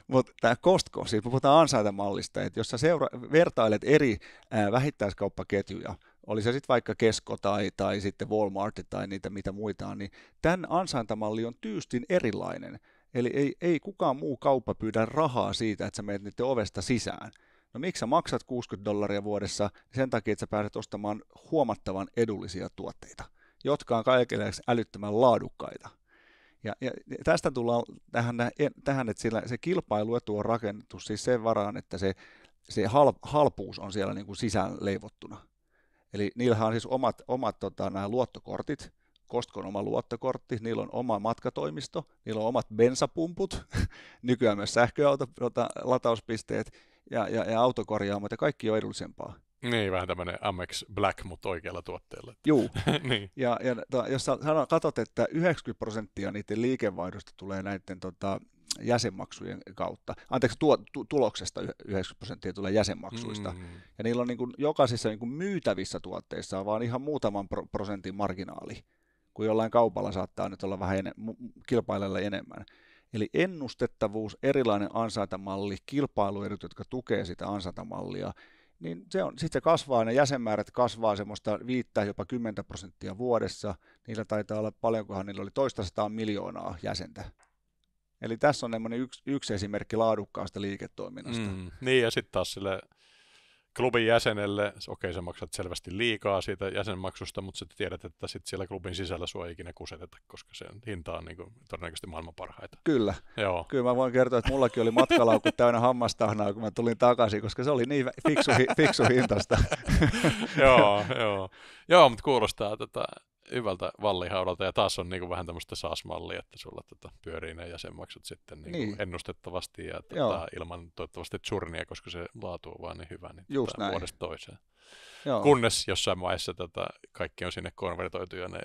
Mutta tämä Costco, siis puhutaan ansaitamallista, että jos sä seura- vertailet eri äh, vähittäiskauppaketjuja, oli se sitten vaikka Kesko tai, tai sitten Walmart tai niitä mitä muita on, niin tämän ansaintamalli on tyystin erilainen. Eli ei, ei kukaan muu kauppa pyydä rahaa siitä, että sä menet niiden ovesta sisään. No miksi sä maksat 60 dollaria vuodessa? Sen takia, että sä pääset ostamaan huomattavan edullisia tuotteita, jotka on kaikille älyttömän laadukkaita. Ja, ja tästä tullaan tähän, tähän että sillä, se kilpailuetu on rakennettu siis sen varaan, että se, se hal, halpuus on siellä niin kuin sisään leivottuna. Eli niillähän on siis omat, omat tota, nämä luottokortit, Kostkon oma luottokortti, niillä on oma matkatoimisto, niillä on omat bensapumput, nykyään myös sähköauto, tota, latauspisteet ja, ja, ja autokorjaamot ja kaikki on edullisempaa. Niin, vähän tämmöinen Amex Black, mutta oikealla tuotteella. Juu. niin. Ja, ja to, tota, jos sanon, katsot, että 90 prosenttia niiden liikevaihdosta tulee näiden tota, jäsenmaksujen kautta. Anteeksi, tuo, tu, tuloksesta 90 prosenttia tulee jäsenmaksuista. Mm. Ja niillä on niin kuin, jokaisessa niin kuin myytävissä tuotteissa vaan ihan muutaman pro, prosentin marginaali kun jollain kaupalla saattaa nyt olla vähän ene- kilpailella enemmän. Eli ennustettavuus, erilainen ansaintamalli, kilpailuedut, jotka tukee sitä ansaintamallia, niin se on, sitten se kasvaa, ne jäsenmäärät kasvaa semmoista viittä jopa 10 prosenttia vuodessa. Niillä taitaa olla paljonkohan, niillä oli toista sataa miljoonaa jäsentä. Eli tässä on yksi, yksi esimerkki laadukkaasta liiketoiminnasta. Mm, niin ja sitten taas sille klubin jäsenelle, okei okay, sä maksat selvästi liikaa siitä jäsenmaksusta, mutta sä tiedät, että sit siellä klubin sisällä sua ei ikinä kuseteta, koska sen hinta on niin kuin, todennäköisesti maailman parhaita. Kyllä. Joo. Kyllä mä voin kertoa, että mullakin oli matkalaukku täynnä hammastahnaa, kun mä tulin takaisin, koska se oli niin fiksu, fiksu hintasta. joo, joo. joo, mutta kuulostaa tätä. Tota, hyvältä vallihaudalta, ja taas on niin kuin vähän tämmöistä saas että sulla tota, pyörii ne jäsenmaksut sitten niin niin. ennustettavasti ja tota, ilman toivottavasti churnia, koska se laatu on vaan niin hyvä niin Just tota, näin. vuodesta toiseen. Joo. Kunnes jossain maissa tota, kaikki on sinne konvertoitu ja ne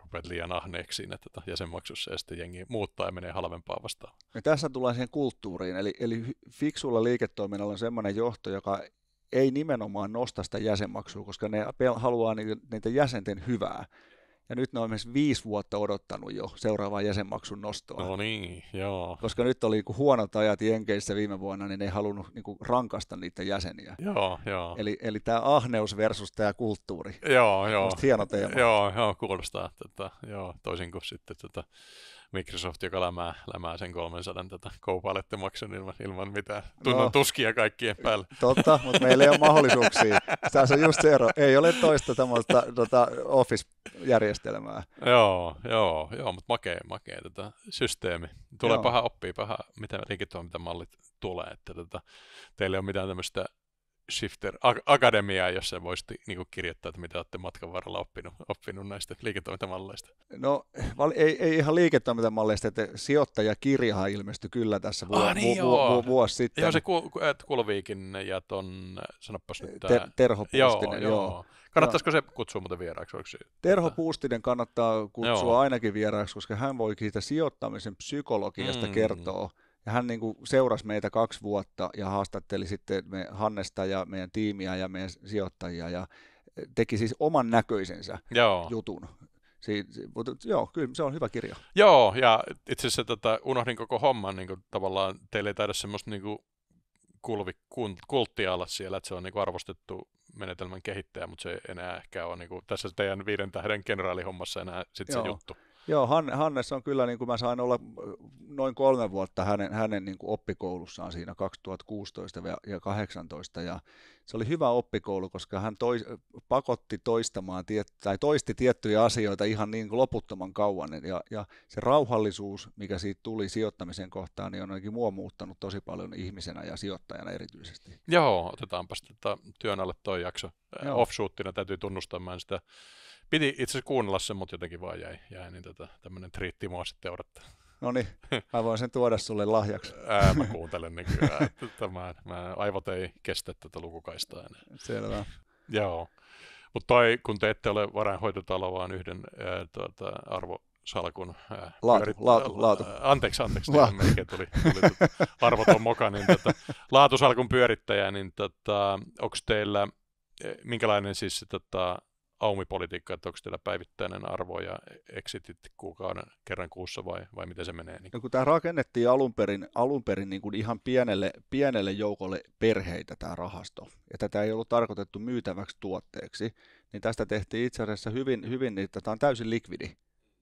rupeat liian ahneeksi siinä tota, jäsenmaksussa ja sitten jengi muuttaa ja menee halvempaa vastaan. Ja tässä tullaan siihen kulttuuriin, eli, eli fiksulla liiketoiminnalla on semmoinen johto, joka ei nimenomaan nosta sitä jäsenmaksua, koska ne haluaa niitä jäsenten hyvää ja nyt ne on esimerkiksi viisi vuotta odottanut jo seuraavaa jäsenmaksun nostoa. No niin, joo. Koska nyt oli kuin huonot ajat Jenkeissä viime vuonna, niin ne ei halunnut niin kuin, rankasta niitä jäseniä. Joo, joo. Eli, eli tämä ahneus versus tämä kulttuuri. Joo, joo. Musta hieno teema. Joo, joo, kuulostaa tätä, joo, toisin kuin sitten tätä Microsoft, joka lämää, lämää sen 300 tätä tota, Copilot-maksun ilman, ilman mitään no. tunnon no, tuskia kaikkien päälle. Totta, mutta meillä ei ole mahdollisuuksia. Tässä on just se ero. Ei ole toista tämmöistä tota Office-järjestelmää. Joo, joo, joo, mutta makee, makee tätä tota systeemi. Tulee joo. paha oppia, paha, mitä liiketoimintamallit tulee, että tota, teillä ei ole mitään tämmöistä Shifter Akademiaa, jos se voisi niin kuin kirjoittaa, että mitä olette matkan varrella oppinut, oppinut näistä liiketoimintamalleista? No ei, ei ihan liiketoimintamalleista, että sijoittajakirjahan ilmestyi kyllä tässä vu- ah, niin vu, vu, vu, vuosi sitten. Joo, se ku, Kulviikin ja ton, sanoppas nyt... Ter, Terho Puustinen, joo. joo. Kannattaisiko se kutsua muuten vieraaksi? se... Terho Puustinen kannattaa kutsua joo. ainakin vieraaksi, koska hän voi siitä sijoittamisen psykologiasta mm. kertoa. Ja hän niin kuin seurasi meitä kaksi vuotta ja haastatteli sitten me Hannesta ja meidän tiimiä ja meidän sijoittajia ja teki siis oman näköisensä Joo. jutun. Siin, si, mutta joo, kyllä se on hyvä kirja. Joo, ja itse asiassa tota, unohdin koko homman, niin kuin, tavallaan teille ei taida semmoista niin kuin, kulvi, kulttia olla siellä, että se on niin kuin, arvostettu menetelmän kehittäjä, mutta se ei enää ehkä ole niin kuin, tässä teidän viiden tähden generaalihommassa enää sit joo. se juttu. Joo, Hannes on kyllä, niin kuin mä sain olla noin kolme vuotta hänen, hänen niin kuin oppikoulussaan siinä 2016 ja 2018, ja se oli hyvä oppikoulu, koska hän toi, pakotti toistamaan tiet, tai toisti tiettyjä asioita ihan niin kuin loputtoman kauan, ja, ja se rauhallisuus, mikä siitä tuli sijoittamisen kohtaan, niin on ainakin mua muuttanut tosi paljon ihmisenä ja sijoittajana erityisesti. Joo, otetaanpa sitten työn alle toi jakso. Äh, offshoottina täytyy tunnustamaan sitä Piti itse asiassa kuunnella sen, mutta jotenkin vaan jäi, jäi niin tota, tämmöinen triitti mua sitten odottaa. No niin, mä voin sen tuoda sulle lahjaksi. Ää, mä kuuntelen nykyään. Niin Että mä, aivot ei kestä tätä lukukaista enää. Selvä. Joo. Mutta tai kun te ette ole varainhoitotalo, vaan yhden ää, tuota, arvo, Ää, laatu, pyörit, laatu, laatu. Ää, anteeksi, anteeksi, laatu. Niin, melkein tuli, tuli tuota, arvoton moka, niin tota, laatusalkun pyörittäjä, niin tota, onko teillä, minkälainen siis tota, aumipolitiikka, että onko teillä päivittäinen arvo ja exitit kuukauden kerran kuussa vai, vai miten se menee? Niin? No, kun tämä rakennettiin alun perin, alun perin niin kuin ihan pienelle, pienelle joukolle perheitä tämä rahasto, ja tätä ei ollut tarkoitettu myytäväksi tuotteeksi, niin tästä tehtiin itse asiassa hyvin, hyvin niin, että tämä on täysin likvidi.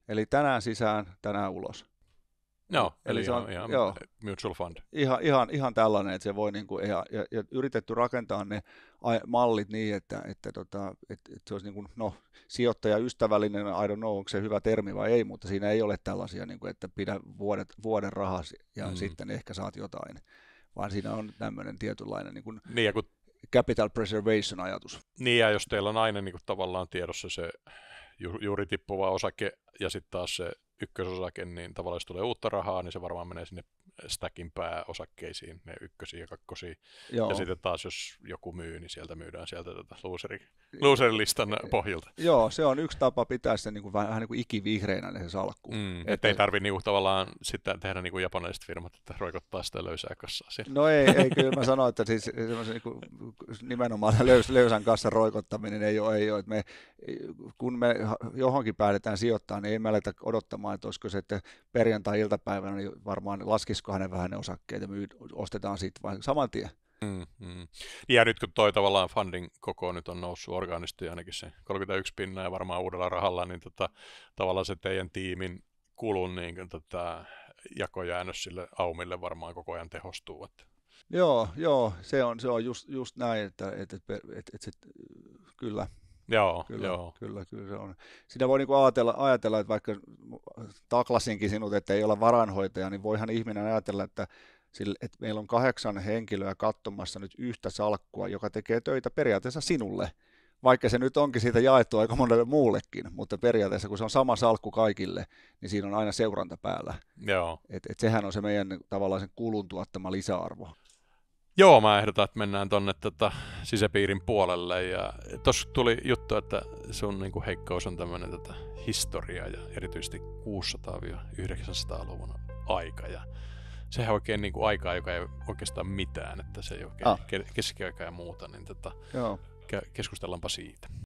Eli tänään sisään, tänään ulos. No, eli, eli se on, ihan, joo, mutual fund. Ihan, ihan, ihan tällainen, että se voi niin kuin, ja, ja, ja yritetty rakentaa ne mallit niin, että, että, tota, että, että se olisi niin kuin, no, sijoittajaystävällinen, I don't know, onko se hyvä termi vai ei, mutta siinä ei ole tällaisia, niin kuin, että pidä vuodet, vuoden rahas ja mm. sitten ehkä saat jotain, vaan siinä on tämmöinen tietynlainen niin kuin, niin, ja kun... capital preservation ajatus. Niin, ja jos teillä on aina niin kuin, tavallaan tiedossa se ju, juuri tippuva osake ja sitten taas se ykkösosake, niin tavallaan jos tulee uutta rahaa, niin se varmaan menee sinne stackin pääosakkeisiin, ne ykkösiin ja kakkosiin. Joo. Ja sitten taas, jos joku myy, niin sieltä myydään sieltä tätä looseri, looserilistan pohjalta. Joo, se on yksi tapa pitää se niin kuin, vähän, vähän niin kuin ikivihreänä se salkku. Mm, että ei tarvi niin tavallaan sitten tehdä niin kuin japanilaiset firmat, että roikottaa sitä löysää kassaa siellä. No ei, ei kyllä mä sanoin, että siis niin kuin, nimenomaan löys, löysän kassan roikottaminen ei ole, ei ole. Että me, kun me johonkin päätetään sijoittamaan, niin ei me aleta odottamaan, että olisiko se, että perjantai-iltapäivänä niin varmaan laskisi olisiko ne vähän ne ja myy, ostetaan sitten vain saman tien. Mm, mm. Niin, ja nyt kun toi tavallaan funding koko nyt on noussut orgaanisesti ainakin se 31 pinnaa ja varmaan uudella rahalla, niin tota, tavallaan se teidän tiimin kulun niin kuin tota, jakojäännös sille aumille varmaan koko ajan tehostuu. Että. Joo, joo, se on, se on just, just näin, että, että, että, että, että, että, että, että kyllä, Joo, kyllä, joo. kyllä, kyllä se on. Sitä voi niinku ajatella, ajatella, että vaikka taklasinkin sinut, että ei ole varanhoitaja, niin voihan ihminen ajatella, että, sille, että meillä on kahdeksan henkilöä katsomassa nyt yhtä salkkua, joka tekee töitä periaatteessa sinulle, vaikka se nyt onkin siitä jaettu aika monelle muullekin, mutta periaatteessa kun se on sama salkku kaikille, niin siinä on aina seuranta päällä. Joo. Et, et sehän on se meidän tavallaan sen kulun tuottama lisäarvo. Joo, mä ehdotan, että mennään tonne tota, sisäpiirin puolelle. Ja tossa tuli juttu, että sun niin heikkous on tämmöinen tota, historia ja erityisesti 600-900-luvun aika. Ja sehän oikein kuin niinku, aikaa, joka ei oikeastaan mitään, että se ei oikein ah. keskiaika ja muuta, niin tota, Joo. keskustellaanpa siitä.